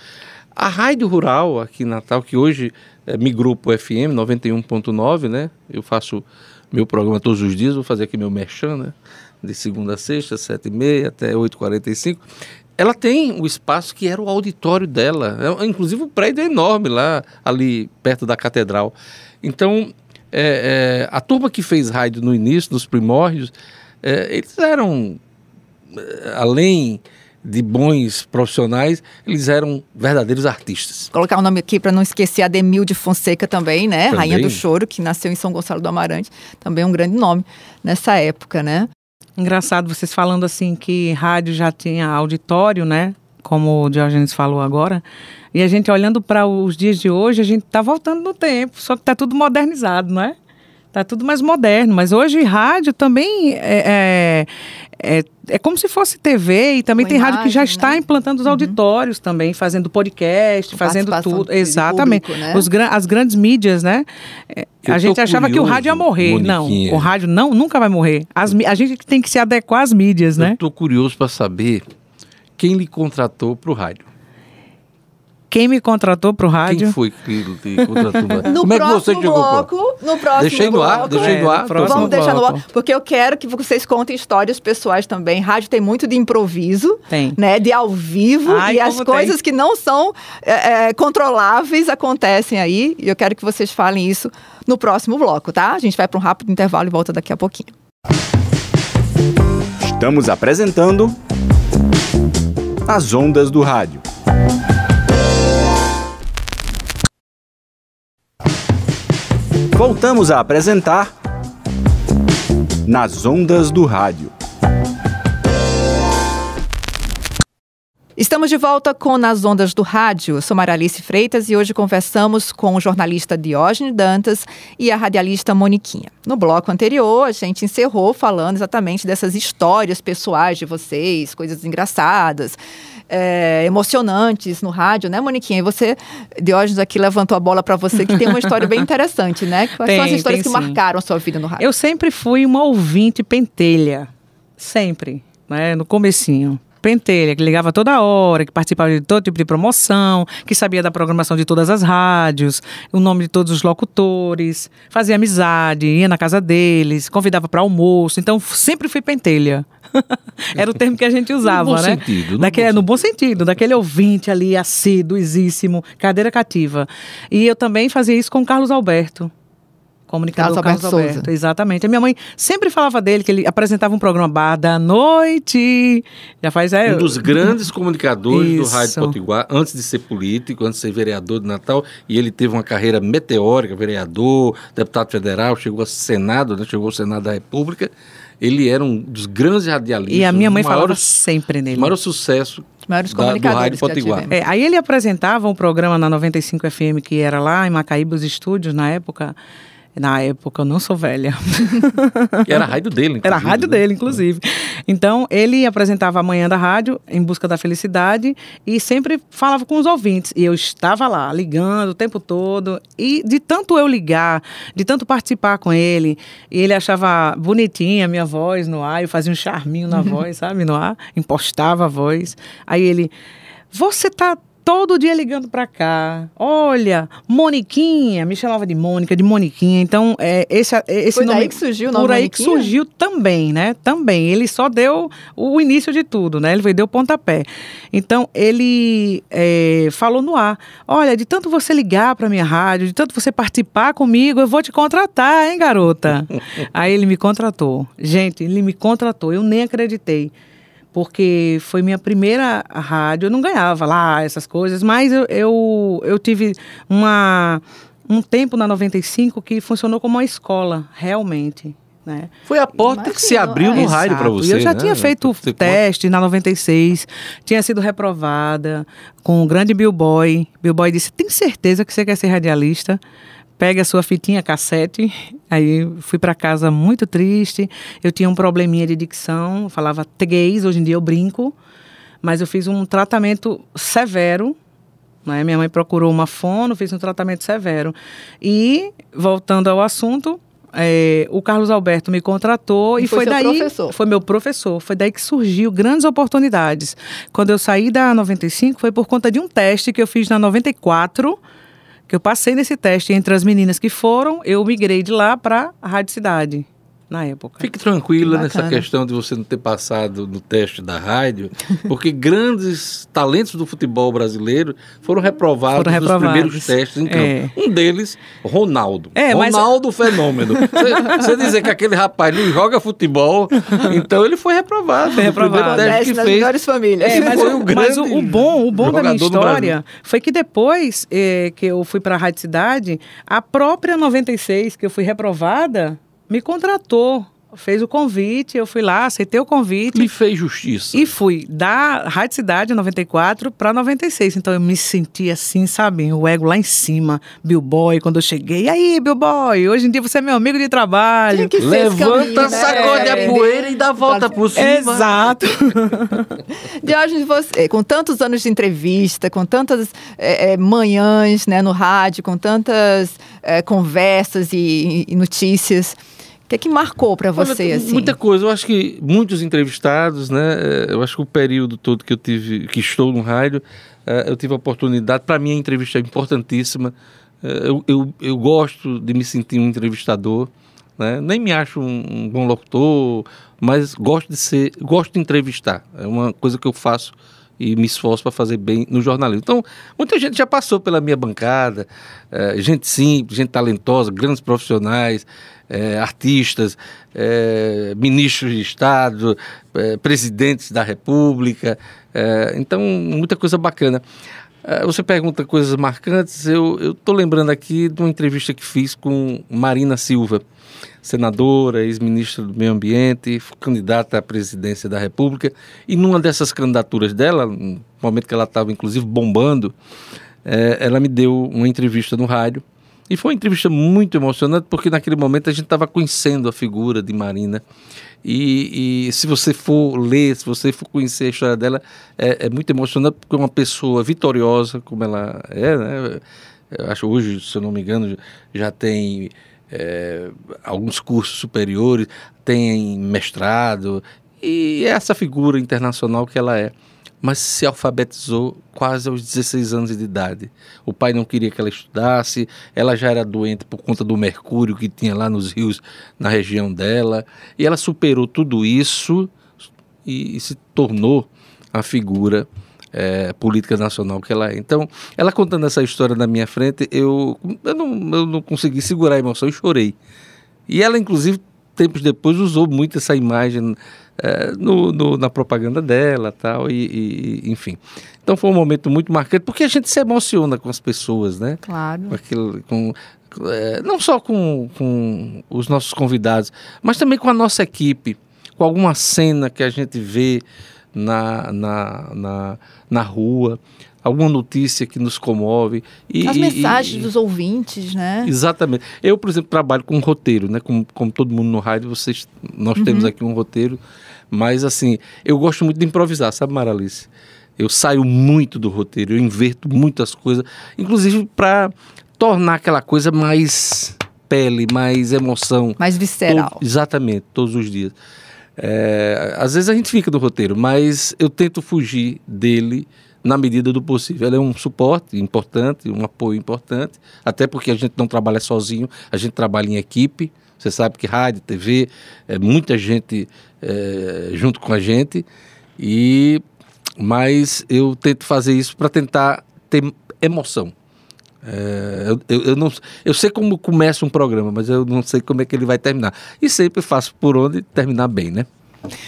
A rádio rural aqui em Natal, que hoje é, migrou para o FM 91.9, né? Eu faço meu programa todos os dias, vou fazer aqui meu merchan, né? De segunda a sexta, sete e meia até 8h45 ela tem o espaço que era o auditório dela. É, inclusive o prédio é enorme lá, ali perto da catedral. Então, é, é, a turma que fez raid no início, nos primórdios, é, eles eram, é, além de bons profissionais, eles eram verdadeiros artistas. Colocar o um nome aqui para não esquecer a Demil de Fonseca também, né? Também. Rainha do Choro, que nasceu em São Gonçalo do Amarante, também um grande nome nessa época, né? Engraçado vocês falando assim que rádio já tinha auditório, né? Como o Diogenes falou agora. E a gente olhando para os dias de hoje, a gente está voltando no tempo, só que está tudo modernizado, não é? Está tudo mais moderno. Mas hoje rádio também é, é, é, é como se fosse TV e também Uma tem imagem, rádio que já está né? implantando os uhum. auditórios também, fazendo podcast, fazendo tudo. Exatamente. Público, né? os, as grandes mídias, né? a gente achava curioso, que o rádio ia morrer. Não, o rádio não, nunca vai morrer. As, a gente tem que se adequar às mídias, Eu né? Estou curioso para saber quem lhe contratou para o rádio. Quem me contratou para o rádio? Quem foi que contratou? [LAUGHS] Como é que você bloco, No próximo deixei no Ar, deixei no é, ar. É, vamos deixar no ar, porque eu quero que vocês contem histórias pessoais também. Rádio tem muito de improviso, tem. né? De ao vivo Ai, e as coisas tem. que não são é, é, controláveis acontecem aí. E eu quero que vocês falem isso no próximo bloco, tá? A gente vai para um rápido intervalo e volta daqui a pouquinho. Estamos apresentando As Ondas do Rádio. voltamos a apresentar Nas Ondas do Rádio. Estamos de volta com Nas Ondas do Rádio. sou Maralice Freitas e hoje conversamos com o jornalista Diógenes Dantas e a radialista Moniquinha. No bloco anterior, a gente encerrou falando exatamente dessas histórias pessoais de vocês, coisas engraçadas, é, emocionantes no rádio, né, Moniquinha? E você, Diógenes, aqui levantou a bola para você, que tem uma história bem [LAUGHS] interessante, né? Quais tem, são as histórias que marcaram a sua vida no rádio? Eu sempre fui uma ouvinte pentelha. Sempre, né? No comecinho. Pentelha, que ligava toda hora, que participava de todo tipo de promoção, que sabia da programação de todas as rádios, o nome de todos os locutores, fazia amizade, ia na casa deles, convidava para almoço. Então, sempre fui Pentelha. [LAUGHS] Era o termo que a gente usava, [LAUGHS] no bom né? Sentido, no daquele, bom no bom sentido, daquele ouvinte ali, assíduo, cadeira cativa. E eu também fazia isso com o Carlos Alberto. Comunicador Carlos, Carlos Alberto, exatamente. A minha mãe sempre falava dele, que ele apresentava um programa Bar da Noite. Já faz... É, um dos grandes comunicadores Isso. do Rádio Potiguar, antes de ser político, antes de ser vereador de Natal. E ele teve uma carreira meteórica, vereador, deputado federal, chegou ao Senado, né? chegou ao Senado da República. Ele era um dos grandes radialistas. E a minha mãe maiores, falava sempre nele. O maior sucesso maiores da, do Rádio Potiguar. É, aí ele apresentava um programa na 95 FM, que era lá em Macaíba, os estúdios na época na época, eu não sou velha. era a rádio dele, inclusive. Era a rádio né? dele, inclusive. Então, ele apresentava a manhã da rádio, Em Busca da Felicidade, e sempre falava com os ouvintes. E eu estava lá, ligando o tempo todo. E de tanto eu ligar, de tanto participar com ele, e ele achava bonitinha a minha voz no ar, eu fazia um charminho na [LAUGHS] voz, sabe, no ar, impostava a voz. Aí ele, você tá todo dia ligando para cá. Olha, Moniquinha, me chamava de Mônica, de Moniquinha. Então, é, esse, é, esse Foi nome. que surgiu não? Por aí que surgiu também, né? Também. Ele só deu o início de tudo, né? Ele deu o pontapé. Então, ele é, falou no ar: Olha, de tanto você ligar para minha rádio, de tanto você participar comigo, eu vou te contratar, hein, garota? [LAUGHS] aí ele me contratou. Gente, ele me contratou. Eu nem acreditei porque foi minha primeira rádio. Eu não ganhava lá essas coisas, mas eu, eu, eu tive uma, um tempo na 95 que funcionou como uma escola, realmente. Né? Foi a porta Imagina, que se abriu no rádio para você. Eu já né? tinha feito o teste na 96, tinha sido reprovada com o um grande Bill Boy. Bill Boy disse: Tem certeza que você quer ser radialista? pega a sua fitinha cassete. Aí fui para casa muito triste. Eu tinha um probleminha de dicção, falava três, hoje em dia eu brinco. Mas eu fiz um tratamento severo né? Minha mãe procurou uma fono, fez um tratamento severo. E, voltando ao assunto, é, o Carlos Alberto me contratou e, e foi, foi daí. Professor. Foi meu professor. Foi daí que surgiu grandes oportunidades. Quando eu saí da 95, foi por conta de um teste que eu fiz na 94 que eu passei nesse teste entre as meninas que foram, eu migrei de lá para a Rádio Cidade na época. Fique tranquila nessa questão de você não ter passado no teste da rádio, porque grandes talentos do futebol brasileiro foram reprovados, foram reprovados. nos primeiros testes em campo. É. Um deles, Ronaldo. É, Ronaldo mas... É- Fenômeno. Você dizer que aquele rapaz não joga futebol, então ele foi reprovado. Foi reprovado. Teste nas fez. melhores famílias. É, mas, o, o mas o, o, bom, o bom da minha história foi que depois eh, que eu fui para a Rádio Cidade, a própria 96, que eu fui reprovada, me contratou, fez o convite, eu fui lá, aceitei o convite. me fez justiça. E fui da Rádio Cidade 94 para 96. Então eu me senti assim, sabe, o ego lá em cima, Billboy, quando eu cheguei. E aí, Billboy, hoje em dia você é meu amigo de trabalho. Que que Levanta, né? sacode a é. poeira e dá a volta por cima. Exato. hoje [LAUGHS] você, com tantos anos de entrevista, com tantas é, é manhãs né, no rádio, com tantas é, conversas e, e notícias, que é que marcou para você? Olha, assim? Muita coisa. Eu acho que muitos entrevistados, né? Eh, eu acho que o período todo que eu tive, que estou no rádio, eh, eu tive a oportunidade. Para mim, a entrevista é importantíssima. Eh, eu, eu, eu, gosto de me sentir um entrevistador. Né? Nem me acho um, bom locutor, mas gosto de ser, gosto de entrevistar. É uma coisa que eu faço e me esforço para fazer bem no jornalismo. Então, muita gente já passou pela minha bancada, é, gente simples, gente talentosa, grandes profissionais, é, artistas, é, ministros de Estado, presidentes da República. então, muita coisa bacana. Você pergunta coisas marcantes. Eu estou lembrando aqui de uma entrevista que fiz com Marina Silva, senadora, ex-ministra do Meio Ambiente, candidata à presidência da República. E numa dessas candidaturas dela, no momento que ela estava inclusive bombando, é, ela me deu uma entrevista no rádio. E foi uma entrevista muito emocionante, porque naquele momento a gente estava conhecendo a figura de Marina. E, e, se você for ler, se você for conhecer a história dela, é, é muito emocionante, porque é uma pessoa vitoriosa, como ela é, né? Eu acho hoje, se eu não me engano, já tem é, alguns cursos superiores, tem mestrado, e é essa figura internacional que ela é. Mas se alfabetizou quase aos 16 anos de idade. O pai não queria que ela estudasse, ela já era doente por conta do mercúrio que tinha lá nos rios, na região dela, e ela superou tudo isso e, e se tornou a figura é, política nacional que ela é. Então, ela contando essa história na minha frente, eu, eu, não, eu não consegui segurar a emoção e chorei. E ela, inclusive, tempos depois, usou muito essa imagem é, no, no, na propaganda dela tal, e, e, enfim. Então foi um momento muito marcante, porque a gente se emociona com as pessoas, né? Claro. Com aquilo, com, é, não só com, com os nossos convidados, mas também com a nossa equipe, com alguma cena que a gente vê, na, na, na, na rua, alguma notícia que nos comove. E, As mensagens e, dos ouvintes, né? Exatamente. Eu, por exemplo, trabalho com roteiro, né? Como, como todo mundo no rádio, vocês, nós uhum. temos aqui um roteiro. Mas, assim, eu gosto muito de improvisar, sabe, Maralice? Eu saio muito do roteiro, eu inverto muitas coisas, inclusive para tornar aquela coisa mais pele, mais emoção. Mais visceral. Todo, exatamente, todos os dias. É, às vezes a gente fica do roteiro, mas eu tento fugir dele na medida do possível. Ela é um suporte importante, um apoio importante, até porque a gente não trabalha sozinho, a gente trabalha em equipe. Você sabe que rádio, TV, é muita gente é, junto com a gente, e mas eu tento fazer isso para tentar ter emoção é, eu, eu, não, eu sei como começa um programa, mas eu não sei como é que ele vai terminar. E sempre faço por onde terminar bem, né?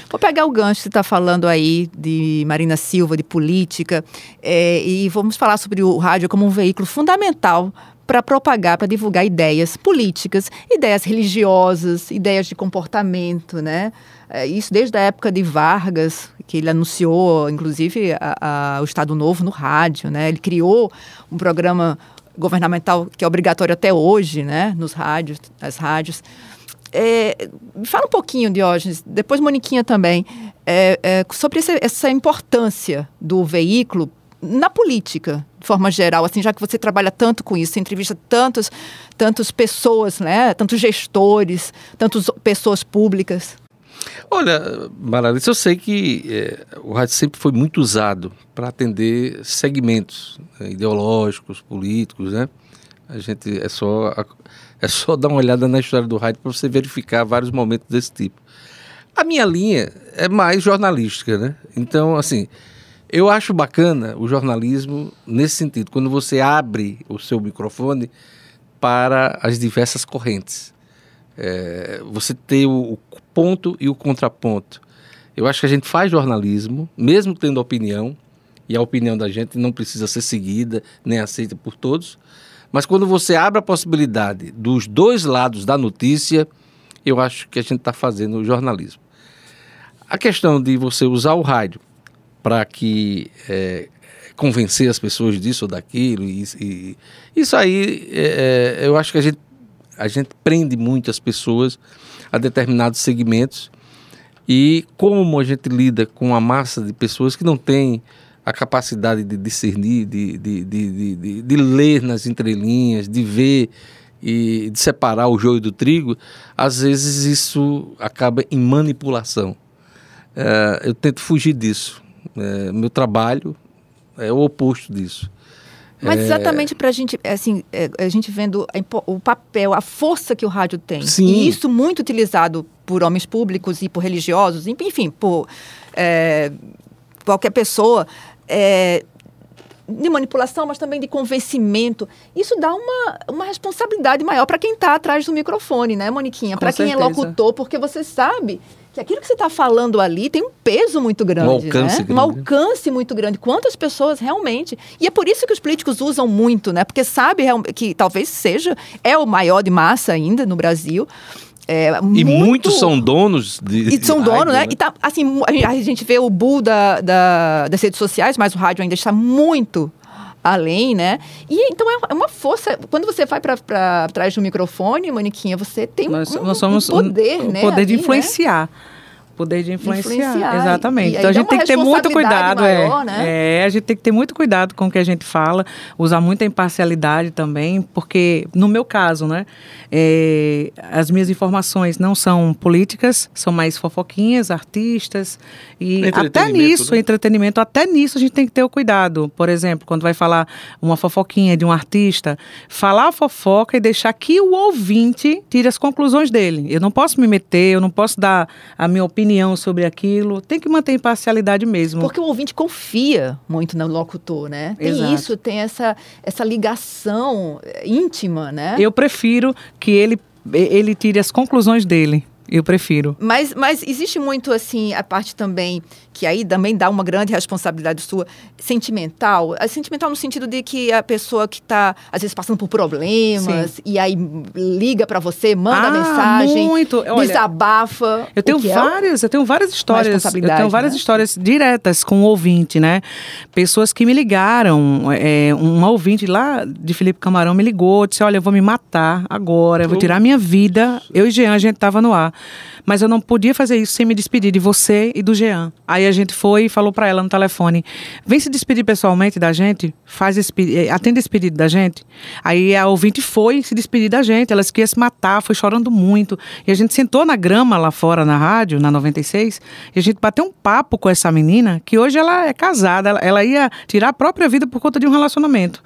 Vou pegar o gancho você está falando aí de Marina Silva, de política, é, e vamos falar sobre o rádio como um veículo fundamental para propagar, para divulgar ideias políticas, ideias religiosas, ideias de comportamento, né? É, isso desde a época de Vargas, que ele anunciou, inclusive, a, a, o Estado Novo no rádio, né? Ele criou um programa governamental que é obrigatório até hoje, né, nos rádios, as rádios. É, fala um pouquinho, Diógenes, depois Moniquinha também, é, é, sobre essa, essa importância do veículo na política, de forma geral, assim, já que você trabalha tanto com isso, entrevista tantos, tantos pessoas, né, tantos gestores, tantas pessoas públicas. Olha, Maralice, eu sei que é, o rádio sempre foi muito usado para atender segmentos né, ideológicos, políticos, né? A gente é só é só [LAUGHS] dar uma olhada na história do rádio para você verificar vários momentos desse tipo. A minha linha é mais jornalística, né? Então, assim, eu acho bacana o jornalismo nesse sentido, quando você abre o seu microfone para as diversas correntes. É, você ter o, o ponto e o contraponto. Eu acho que a gente faz jornalismo, mesmo tendo opinião, e a opinião da gente não precisa ser seguida nem aceita por todos, mas quando você abre a possibilidade dos dois lados da notícia, eu acho que a gente está fazendo jornalismo. A questão de você usar o rádio para que é, convencer as pessoas disso ou daquilo, e, e isso aí é, é, eu acho que a gente, a gente prende muito as pessoas a determinados segmentos. E como a gente lida com a massa de pessoas que não tem a capacidade de discernir, de, de, de, de, de ler nas entrelinhas, de ver e de separar o joio do trigo, às vezes isso acaba em manipulação. É, eu tento fugir disso. É, meu trabalho é o oposto disso. Mas é. exatamente para a gente, é, assim, é, a gente vendo o papel, a força que o rádio tem. Sim. E isso muito utilizado por homens públicos e por religiosos, enfim, por é, qualquer pessoa. É, de manipulação, mas também de convencimento. Isso dá uma, uma responsabilidade maior para quem está atrás do microfone, né, Moniquinha? Para quem certeza. é locutor, porque você sabe que aquilo que você está falando ali tem um peso muito grande. Um alcance, né? grande. um alcance muito grande. Quantas pessoas realmente. E é por isso que os políticos usam muito, né? Porque sabe que talvez seja, é o maior de massa ainda no Brasil. É, e muito... muitos são donos de. E são donos, né? né? E tá, assim, a gente vê o bull da, da, das redes sociais, mas o rádio ainda está muito além, né? E então é uma é força. Quando você vai para trás do microfone, Moniquinha, você tem nós, um, nós somos um poder, um, né? O poder de né? influenciar. Né? poder de influenciar. influenciar. Exatamente. então a gente tem que ter muito cuidado. É. Maior, é. Né? é, a gente tem que ter muito cuidado com o que a gente fala, usar muita imparcialidade também, porque no meu caso, né, é, as minhas informações não são políticas, são mais fofoquinhas, artistas e até né? nisso, né? entretenimento, até nisso a gente tem que ter o cuidado. Por exemplo, quando vai falar uma fofoquinha de um artista, falar a fofoca e deixar que o ouvinte tire as conclusões dele. Eu não posso me meter, eu não posso dar a minha opinião opinião sobre aquilo. Tem que manter imparcialidade mesmo. Porque o ouvinte confia muito no locutor, né? Tem Exato. isso, tem essa, essa ligação é, íntima, né? Eu prefiro que ele, ele tire as conclusões dele eu prefiro. Mas, mas existe muito, assim, a parte também, que aí também dá uma grande responsabilidade sua, sentimental. É sentimental no sentido de que a pessoa que está, às vezes, passando por problemas, Sim. e aí liga para você, manda ah, mensagem, muito. Olha, desabafa. Eu tenho é várias, é eu tenho várias histórias. Eu tenho várias né? histórias diretas com o um ouvinte, né? Pessoas que me ligaram. É, ouvinte lá de Felipe Camarão me ligou, disse: Olha, eu vou me matar agora, eu vou tirar minha vida. Eu e Jean, a gente tava no ar. Mas eu não podia fazer isso sem me despedir de você e do Jean. Aí a gente foi e falou para ela no telefone: vem se despedir pessoalmente da gente, faz esse, eh, atende esse pedido da gente. Aí a ouvinte foi se despedir da gente, elas queriam se matar, foi chorando muito. E a gente sentou na grama lá fora na rádio, na 96, e a gente bateu um papo com essa menina, que hoje ela é casada, ela, ela ia tirar a própria vida por conta de um relacionamento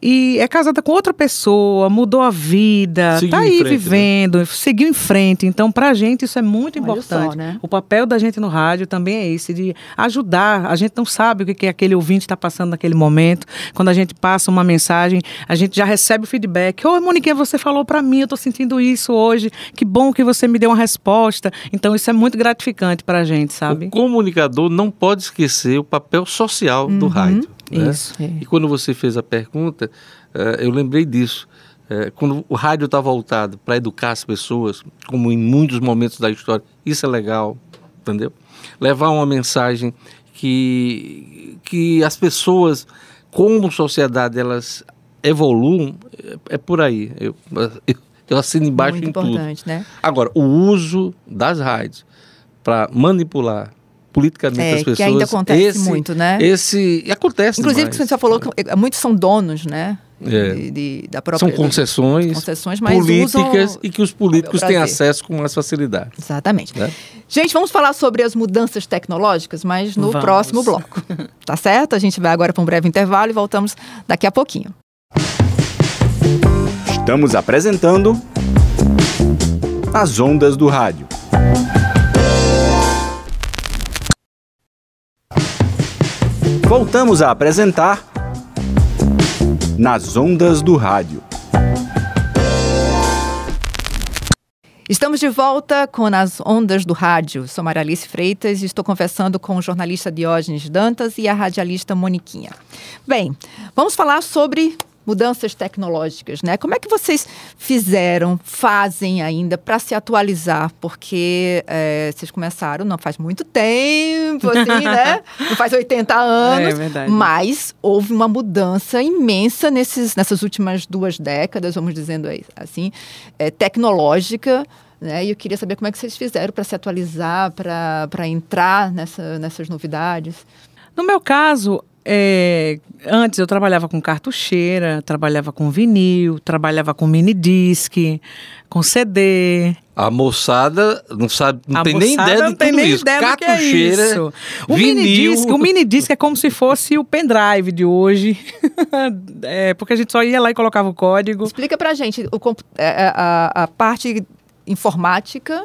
e é casada com outra pessoa, mudou a vida, seguiu tá aí frente, né? vivendo, né? seguiu em frente. Então, pra gente, isso é muito Olha importante. Só, né? O papel da gente no rádio também é esse, de ajudar. A gente não sabe o que, que aquele ouvinte está passando naquele momento. Quando a gente passa uma mensagem, a gente já recebe o feedback. Ô, oh, Moniquinha, você falou para mim, eu tô sentindo isso hoje. Que bom que você me deu uma resposta. Então, isso é muito gratificante pra gente, sabe? O comunicador não pode esquecer o papel social uhum. do rádio. Né? Isso. É. E quando você fez a pergunta, eh, eu lembrei disso. Eh, quando o rádio está voltado para educar as pessoas, como em muitos momentos da história, isso é legal, entendeu? Levar uma mensagem que, que as pessoas, como sociedade, elas evoluam, eh, é por aí. Eu, [LAUGHS] eu, eu assino embaixo Muito em importante, tudo. né? Agora, o uso das rádios para manipular, politicamente é, pessoas. Que ainda acontece esse, muito, né? Esse. acontece. Inclusive, demais. que você já falou que é, muitos são donos, né? É. De, de, da própria, São concessões, concessões políticas e que os políticos têm acesso com mais facilidade. Exatamente. Né? Gente, vamos falar sobre as mudanças tecnológicas, mas no vamos. próximo bloco. tá certo? A gente vai agora para um breve intervalo e voltamos daqui a pouquinho. Estamos apresentando As Ondas do Rádio. voltamos a apresentar Nas Ondas do Rádio. Estamos de volta com Nas Ondas do Rádio. Sou Maria Alice Freitas e estou conversando com o jornalista Diógenes Dantas e a radialista Moniquinha. Bem, vamos falar sobre mudanças tecnológicas, né? Como é que vocês fizeram, fazem ainda para se atualizar? Porque é, vocês começaram não faz muito tempo, assim, [LAUGHS] né? Não faz 80 anos. É, é verdade. Mas houve uma mudança imensa nesses, nessas últimas duas décadas, vamos dizendo assim, é, tecnológica. Né? E eu queria saber como é que vocês fizeram para se atualizar, para entrar nessa, nessas novidades. No meu caso, é, antes eu trabalhava com cartucheira, trabalhava com vinil, trabalhava com mini disc, com CD. A moçada não sabe, não a tem nem ideia do não tem nem isso. Ideia é cartucheira, é isso. O vinil. Mini disc, o mini disc é como se fosse o pendrive de hoje, [LAUGHS] é, porque a gente só ia lá e colocava o código. Explica pra gente o, a, é, é, a, a parte informática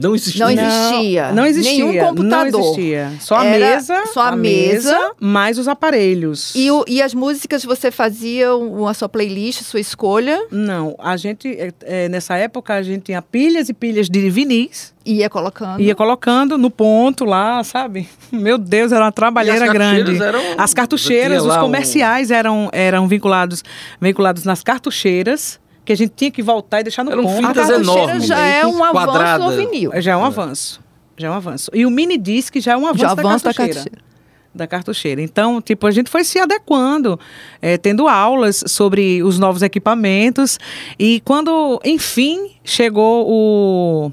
não existia. Não existia. Não existia. Nenhum computador. Não existia. Só a Era mesa. Só a, a mesa, Mais os aparelhos. E, o, e as músicas você fazia uma sua playlist, sua escolha? Não. A gente, é, é, nessa época, a gente tinha pilhas e pilhas de vinis. Ia colocando. Ia colocando no ponto lá, sabe? [LAUGHS] Meu Deus, era uma trabalheira as grande. Eram... As cartucheiras, os comerciais um... eram, eram vinculados, vinculados nas cartucheiras que a gente tinha que voltar e deixar no Eram ponto. A fitas enormes. É é, já é um avanço vinil. Já é um avanço. Já é um avanço. E o mini disc já é um avanço, já da, avanço cartucheira. da cartucheira da cartucheira. Então, tipo, a gente foi se adequando, é, tendo aulas sobre os novos equipamentos. E quando, enfim, chegou o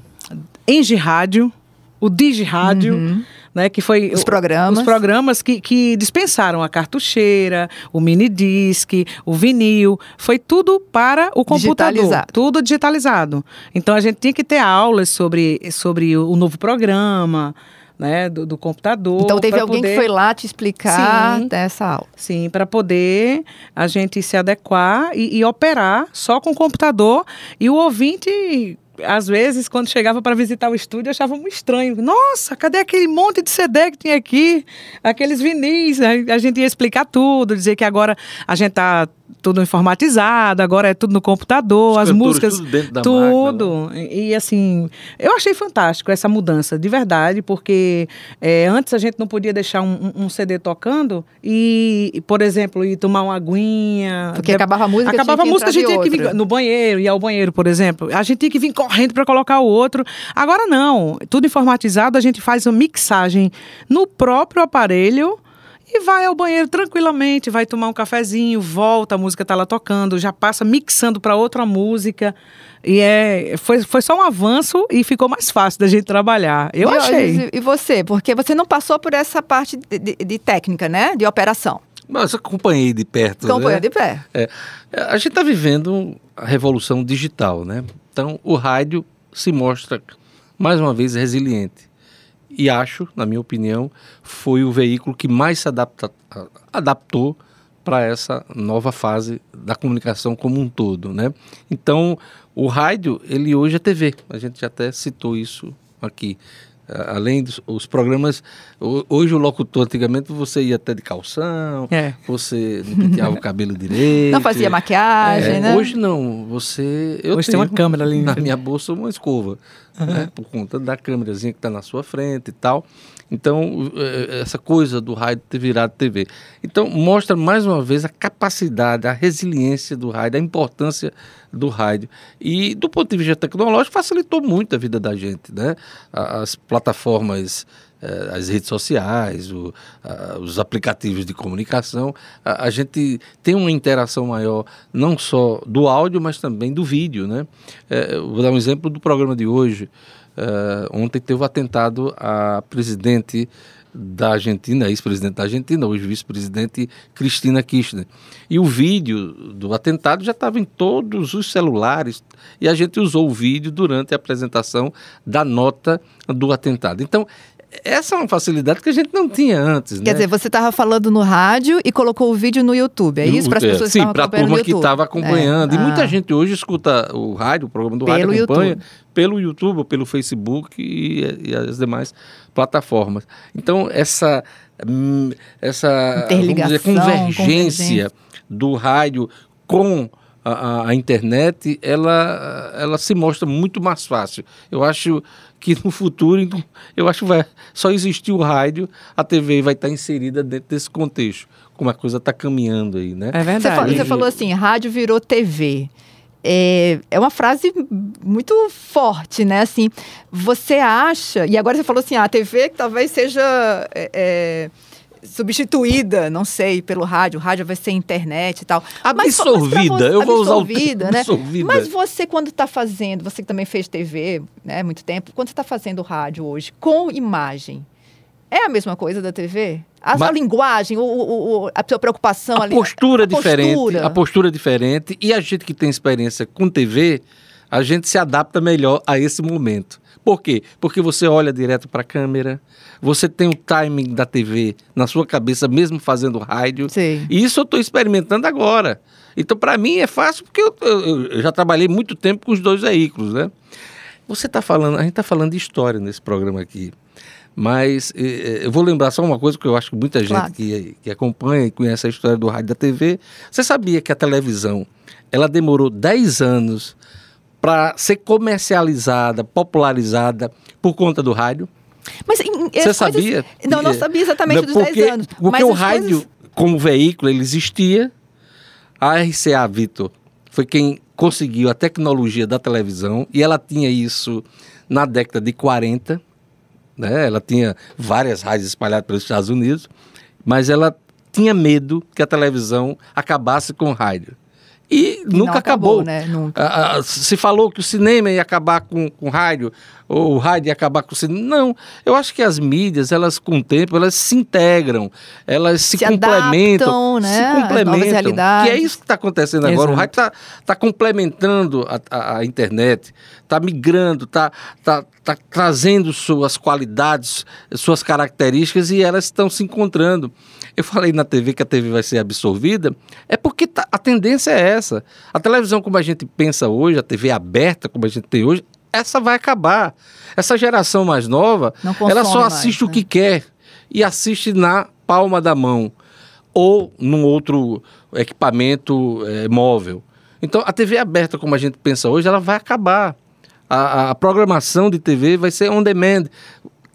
Engie Rádio, o Digi Rádio. Uhum né? Que foi os programas, os programas que, que dispensaram a cartucheira, o mini disc, o vinil, foi tudo para o computador, digitalizado. tudo digitalizado. Então a gente tinha que ter aulas sobre sobre o novo programa. Né, do, do, computador. Então teve alguém poder... que foi lá te explicar essa aula. Sim, para poder a gente se adequar e, e, operar só com o computador e o ouvinte às vezes, quando chegava para visitar o estúdio, achava muito estranho. Nossa, cadê aquele monte de CD que tinha aqui? Aqueles vinis. A gente ia explicar tudo, dizer que agora a gente tá tudo informatizado, agora é tudo no computador, Os as músicas, tudo. Dentro da tudo. Máquina, né? e, assim, eu achei fantástico essa mudança, de verdade, porque é, antes a gente não podia deixar um, um, CD tocando e, por exemplo, ir tomar uma aguinha. Porque acabava a música, acabava a música, a gente tinha que vir no banheiro, ir ao banheiro, por exemplo. A gente tinha que vir correndo para colocar o outro. Agora não, tudo informatizado, a gente faz uma mixagem no próprio aparelho e vai ao banheiro tranquilamente, vai tomar um cafezinho, volta, a música está lá tocando, já passa mixando para outra música. E é, foi, foi só um avanço e ficou mais fácil da gente trabalhar. Eu e, achei. E você? Porque você não passou por essa parte de, de, de técnica, né? De operação. Mas acompanhei de perto. Acompanhei né? de perto. É, a gente está vivendo a revolução digital, né? Então, o rádio se mostra, mais uma vez, resiliente. E acho, na minha opinião, foi o veículo que mais se adapta, adaptou para essa nova fase da comunicação como um todo, né? Então, o rádio, ele hoje é TV. A gente já até citou isso aqui. Além dos programas, hoje o locutor, antigamente você ia até de calção, é. você penteava o cabelo [LAUGHS] direito. Não fazia maquiagem, é, né? Hoje não, você. Eu hoje tenho, tem uma câmera ali. Na né? minha bolsa, uma escova, uhum. né, por conta da câmerazinha que está na sua frente e tal. Então, eh, eh, essa coisa do rádio ter virado TV. Então, mostra mais uma vez a capacidade, a resiliência do rádio, a importância do rádio. E, do ponto de vista tecnológico, facilitou muito a vida da gente, né? As plataformas eh, as redes sociais, os aplicativos de comunicação, a, gente tem uma interação maior não só do áudio, mas também do vídeo. Né? vou dar um exemplo do programa de hoje. Uh, ontem teve um atentado à presidente da Argentina, ex-presidente da Argentina, hoje vice-presidente Cristina Kirchner. E o vídeo do atentado já estava em todos os celulares e a gente usou o vídeo durante a apresentação da nota do atentado. Então, essa é uma facilidade que a gente não tinha antes. Quer né? dizer, você estava falando no rádio e colocou o vídeo no YouTube, é isso? Para as é, pessoas sim, que Sim, para a turma que estava é, acompanhando. É. Ah. E muita ah. gente hoje escuta o rádio, o programa do pelo rádio acompanha YouTube. pelo YouTube, pelo Facebook e, e as demais plataformas. Então, essa, hum, essa dizer, convergência, convergência do rádio com a, a, internet, ela, ela se mostra muito mais fácil. Eu acho que no futuro, então, eu acho que vai só existir o rádio, a TV vai estar inserida dentro desse contexto, como a coisa está caminhando aí, né? É verdade. Você falou, você falou assim, rádio virou TV. É, é uma frase muito forte, né? Assim, você acha... E agora você falou assim, ah, a TV que talvez seja... É, é substituída, não sei, pelo rádio, o rádio vai ser internet e tal. Absorvida, mas, mas você, eu vou usar o termo, né? Mas você quando está fazendo, você que também fez TV, né, muito tempo, quando você está fazendo rádio hoje com imagem, é a mesma coisa da TV? A, mas, a linguagem, o, o, a sua preocupação a postura a, a diferente, postura. a postura diferente e a gente que tem experiência com TV, a gente se adapta melhor a esse momento. Por quê? Porque você olha direto para a câmera, você tem o timing da TV na sua cabeça, mesmo fazendo rádio. Sim. E isso eu estou experimentando agora. Então, para mim, é fácil, porque eu, eu, eu já trabalhei muito tempo com os dois veículos, né? Você está falando, a gente está falando de história nesse programa aqui. Mas eu vou lembrar só uma coisa que eu acho que muita gente claro. que, que acompanha e conhece a história do rádio da TV. Você sabia que a televisão ela demorou 10 anos para ser comercializada, popularizada por conta do rádio? Mas você sabia? Não, não sabia exatamente porque, dos 10 anos. Porque o rádio, coisas... como veículo, ele existia. A RCA Vitor foi quem conseguiu a tecnologia da televisão e ela tinha isso na década de 40. Né? Ela tinha várias rádios espalhadas pelos Estados Unidos, mas ela tinha medo que a televisão acabasse com o rádio e, e nunca acabou. acabou. Né? Nunca. Ah, se falou que o cinema ia acabar com, com o rádio, ou o rádio ia acabar com o cinema. Não, eu acho que as mídias, elas com o tempo, elas se integram, elas se, se complementam, adaptam, né? se complementam. Que é isso que está acontecendo Exato. agora. O rádio está tá complementando a, a, a internet, está migrando, está tá, tá trazendo suas qualidades, suas características e elas estão se encontrando eu falei na TV que a TV vai ser absorvida, é porque tá, a tendência é essa. A televisão como a gente pensa hoje, a TV aberta como a gente tem hoje, essa vai acabar. Essa geração mais nova, ela só assiste mais, o né? que quer e assiste na palma da mão ou num outro equipamento é, móvel. Então, a TV aberta, como a gente pensa hoje, ela vai acabar. A, a, programação de TV vai ser on demand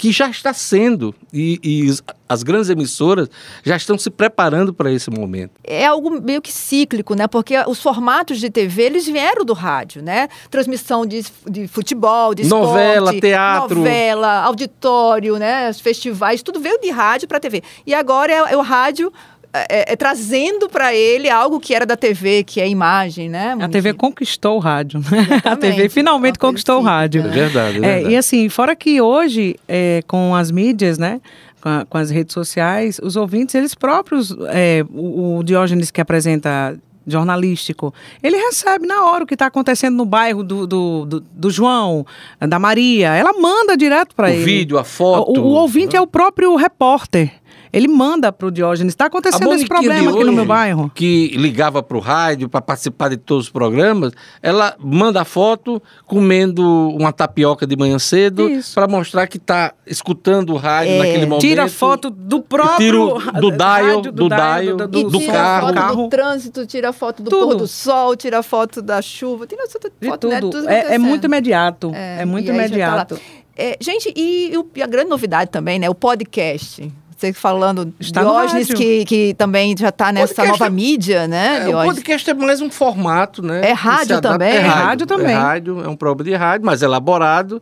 que já está sendo, e, e as grandes emissoras já estão se preparando para esse momento. É algo meio que cíclico, né? Porque os formatos de TV, eles vieram do rádio, né? Transmissão de, de futebol, de novela, esporte, teatro, novela, auditório, né? Os festivais, tudo veio de rádio para TV. E agora é, é o rádio é, é, trazendo para ele algo que era da TV, que é imagem, né? Monique? A TV conquistou o rádio, né? A TV finalmente conquistou o rádio. É verdade, é, é verdade. e assim, fora que hoje, é, com as mídias, né? Com, a, com, as redes sociais, os ouvintes, eles próprios, é, o, o Diógenes que apresenta jornalístico, ele recebe na hora o que está acontecendo no bairro do, do, do, do, João, da Maria. Ela manda direto para ele. O vídeo, a foto. O, o ouvinte né? é o próprio repórter. Ele manda para o Diógenes. Está acontecendo esse problema aqui no meu bairro. Que ligava para o rádio para participar de todos os programas, ela manda foto comendo uma tapioca de manhã cedo para mostrar que está escutando o rádio é. naquele momento. Tira foto do próprio do dial, do, do dial, do, carro, do, carro. do trânsito, tira foto do tudo. pôr do sol, tira foto da chuva, tira foto de tudo. Né? tudo é, é, muito imediato. É, é muito imediato. É, gente, e, e, a grande novidade também, né? O podcast. Você falando Está Diógenes, que, que também já está nessa podcast nova é, mídia, né? É, o podcast é mais um formato, né? É rádio também. É, é rádio, é rádio também. É rádio, é um programa de rádio, mas elaborado.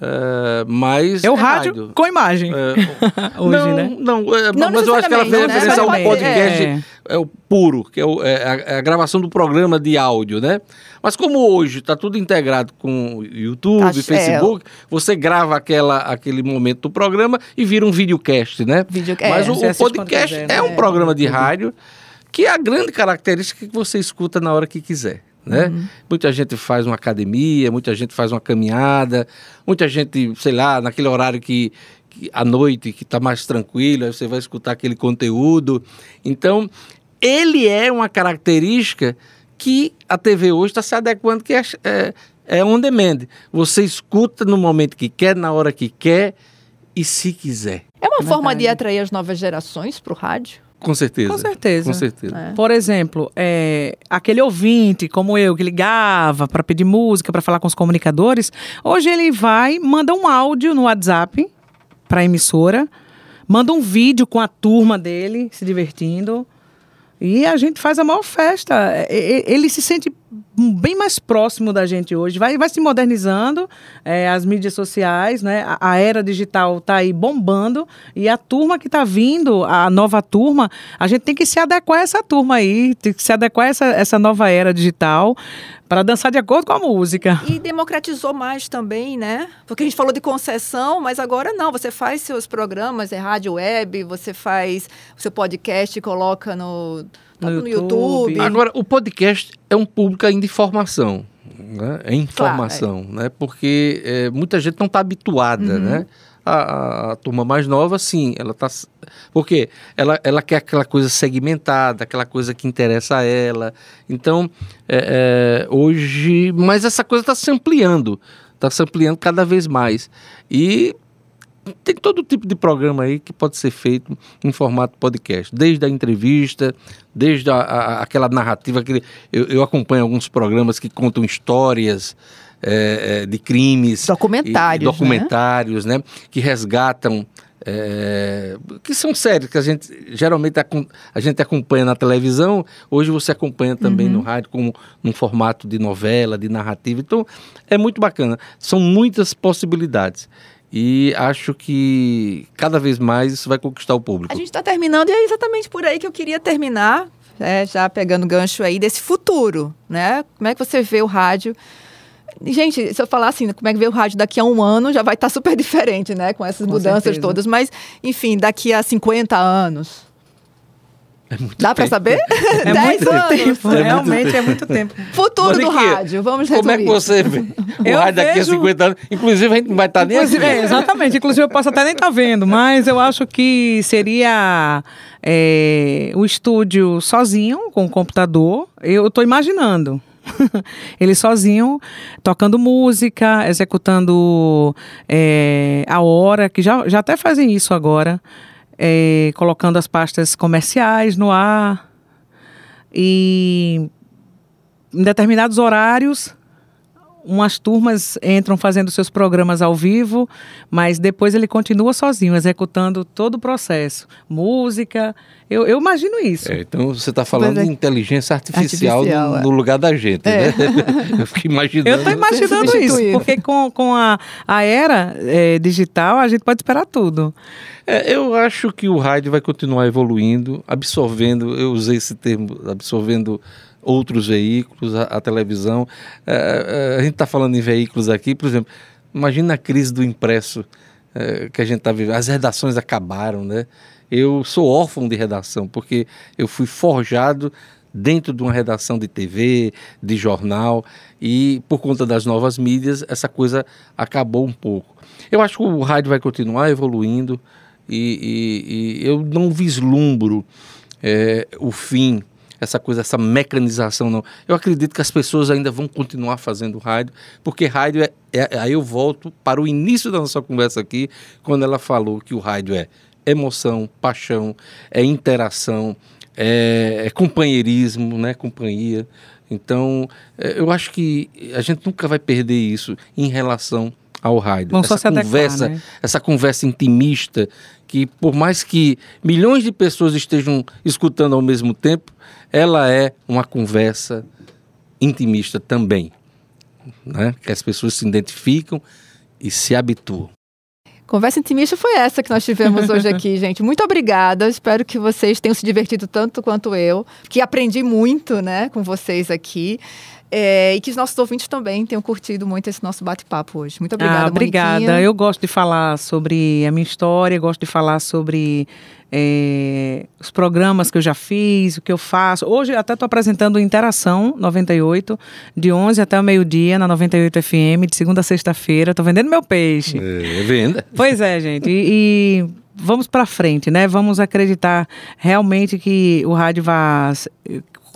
É, mas é o é rádio, rádio, com imagem. É, [LAUGHS] hoje, não, né? Não, é, não mas eu acho que ela fez né? referência ao podcast é. É, o puro, que é, o, é a, é a, gravação do programa de áudio, né? Mas como hoje está tudo integrado com YouTube, tá, Facebook, você grava aquela, aquele momento do programa e vira um videocast, né? Videocast. Mas o, o podcast né? é um programa de uhum. rádio que é a grande característica que você escuta na hora que quiser né? Uhum. Muita gente faz uma academia, muita gente faz uma caminhada, muita gente, sei lá, naquele horário que, que à noite que está mais tranquilo, aí você vai escutar aquele conteúdo. Então, ele é uma característica que a TV hoje está se adequando, que é, é, é on demand. Você escuta no momento que quer, na hora que quer e se quiser. É uma é forma de atrair as novas gerações para o rádio? Com certeza. Com certeza. Com certeza. É. Por exemplo, é, aquele ouvinte como eu que ligava para pedir música, para falar com os comunicadores, hoje ele vai, manda um áudio no WhatsApp para a emissora, manda um vídeo com a turma dele se divertindo. E a gente faz a maior festa. É, é, ele se sente bem mais próximo da gente hoje. Vai, vai se modernizando, é, as mídias sociais, né? A, a era digital está aí bombando e a turma que está vindo, a nova turma, a gente tem que se adequar a essa turma aí, tem que se adequar a essa, essa nova era digital para dançar de acordo com a música. E democratizou mais também, né? Porque a gente falou de concessão, mas agora não. Você faz seus programas, é rádio web, você faz o seu podcast, coloca no Tá no, YouTube. YouTube. Agora, o podcast é um público ainda de formação. Né? É informação, claro, é. né? Porque é, muita gente não está habituada, uhum. né? A, a, a, turma mais nova, sim, ela tá. Porque ela, ela quer aquela coisa segmentada, aquela coisa que interessa a ela. Então, é, é, hoje. Mas essa coisa está se ampliando. Está se ampliando cada vez mais. E tem todo tipo de programa aí que pode ser feito em formato podcast, desde a entrevista, desde a, a, aquela narrativa que eu, eu, acompanho alguns programas que contam histórias é, é de crimes, documentários, e, e né? documentários, né? né? que resgatam é, que são séries que a gente geralmente a, a, gente acompanha na televisão, hoje você acompanha também uhum. no rádio, como num formato de novela, de narrativa. Então é muito bacana. São muitas possibilidades. E acho que cada vez mais isso vai conquistar o público. A gente está terminando e é exatamente por aí que eu queria terminar, é, já pegando gancho aí desse futuro, né? Como é que você vê o rádio? Gente, se eu falar assim, como é que vê o rádio daqui a um ano, já vai estar tá super [LAUGHS] diferente, né? Com essas Com mudanças certeza. todas. Mas, enfim, daqui a 50 anos, é Dá para saber? É muito [LAUGHS] anos. É tempo, é Realmente muito é muito tempo. Futuro do rádio, vamos resolver. Como é que você vê [LAUGHS] o eu rádio vejo... daqui a 50 anos? Inclusive, a gente não vai estar tá nem aqui. É, exatamente. Inclusive, eu posso até nem estar tá vendo, mas eu acho que seria é, o estúdio sozinho, com o computador. Eu estou imaginando. [LAUGHS] ele sozinho, tocando música, executando é, a hora, que já, já até fazem isso agora é, colocando as pastas comerciais no ar e em determinados horários umas turmas entram fazendo seus programas ao vivo, mas depois ele continua sozinho, executando todo o processo. Música, eu, eu imagino isso. É, então você está falando é. de inteligência artificial, artificial no, é. no, lugar da gente, é. né? [LAUGHS] Eu fico imaginando. Eu estou imaginando isso, porque com, com a, a era é, digital a gente pode esperar tudo. É, eu acho que o rádio vai continuar evoluindo, absorvendo, eu usei esse termo, absorvendo outros veículos, a, a televisão. É, é a gente está falando em veículos aqui, por exemplo, imagina a crise do impresso é, que a gente está vivendo. As redações acabaram, né? Eu sou órfão de redação, porque eu fui forjado dentro de uma redação de TV, de jornal, e por conta das novas mídias, essa coisa acabou um pouco. Eu acho que o rádio vai continuar evoluindo, e, e, e eu não vislumbro é, o fim, essa coisa, essa mecanização, não. Eu acredito que as pessoas ainda vão continuar fazendo rádio, porque rádio é, é, é. Aí eu volto para o início da nossa conversa aqui, quando ela falou que o rádio é emoção, paixão, é interação, é, é companheirismo, né? Companhia. Então, é, eu acho que a gente nunca vai perder isso em relação ao rádio. Bom, essa conversa, adequar, né? essa conversa intimista que por mais que milhões de pessoas estejam escutando ao mesmo tempo, ela é uma conversa intimista também, né? Que as pessoas se identificam e se habituam. Conversa intimista foi essa que nós tivemos hoje aqui, [LAUGHS] gente. Muito obrigada. Espero que vocês tenham se divertido tanto quanto eu, que aprendi muito, né, com vocês aqui. É, e que os nossos ouvintes também tenham curtido muito esse nosso bate-papo hoje. Muito ah, obrigada, ah, Obrigada. Moniquinha. Eu gosto de falar sobre a minha história, gosto de falar sobre é, os programas que eu já fiz, o que eu faço. Hoje até estou apresentando Interação 98, de 11 até o meio-dia na 98 FM, de segunda a sexta-feira. Estou vendendo meu peixe. É, é, venda. Pois é, gente. e, e vamos para frente, né? Vamos acreditar realmente que o rádio vai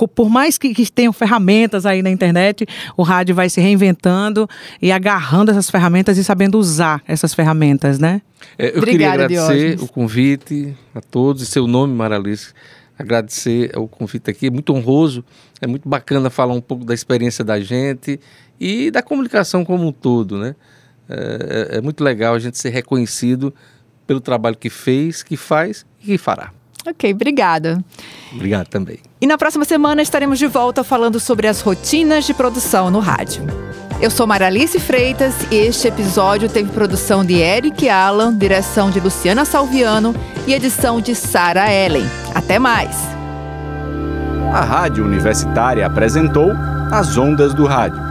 por mais que, que tenham ferramentas aí na internet, o rádio vai se reinventando e agarrando essas ferramentas e sabendo usar essas ferramentas, né? É, eu Obrigada, queria agradecer Diógenes. o convite a todos, e seu nome, Maralice, agradecer o convite aqui, é muito honroso, é muito bacana falar um pouco da experiência da gente e da comunicação como um todo, né? É, é, é muito legal a gente ser reconhecido pelo trabalho que fez, que faz e que fará. Ok, obrigada. Obrigado também. E na próxima semana estaremos de volta falando sobre as rotinas de produção no rádio. Eu sou Maralice Freitas e este episódio teve produção de Eric Allan, direção de Luciana Salviano e edição de Sara Ellen. Até mais! A Rádio Universitária apresentou As Ondas do Rádio.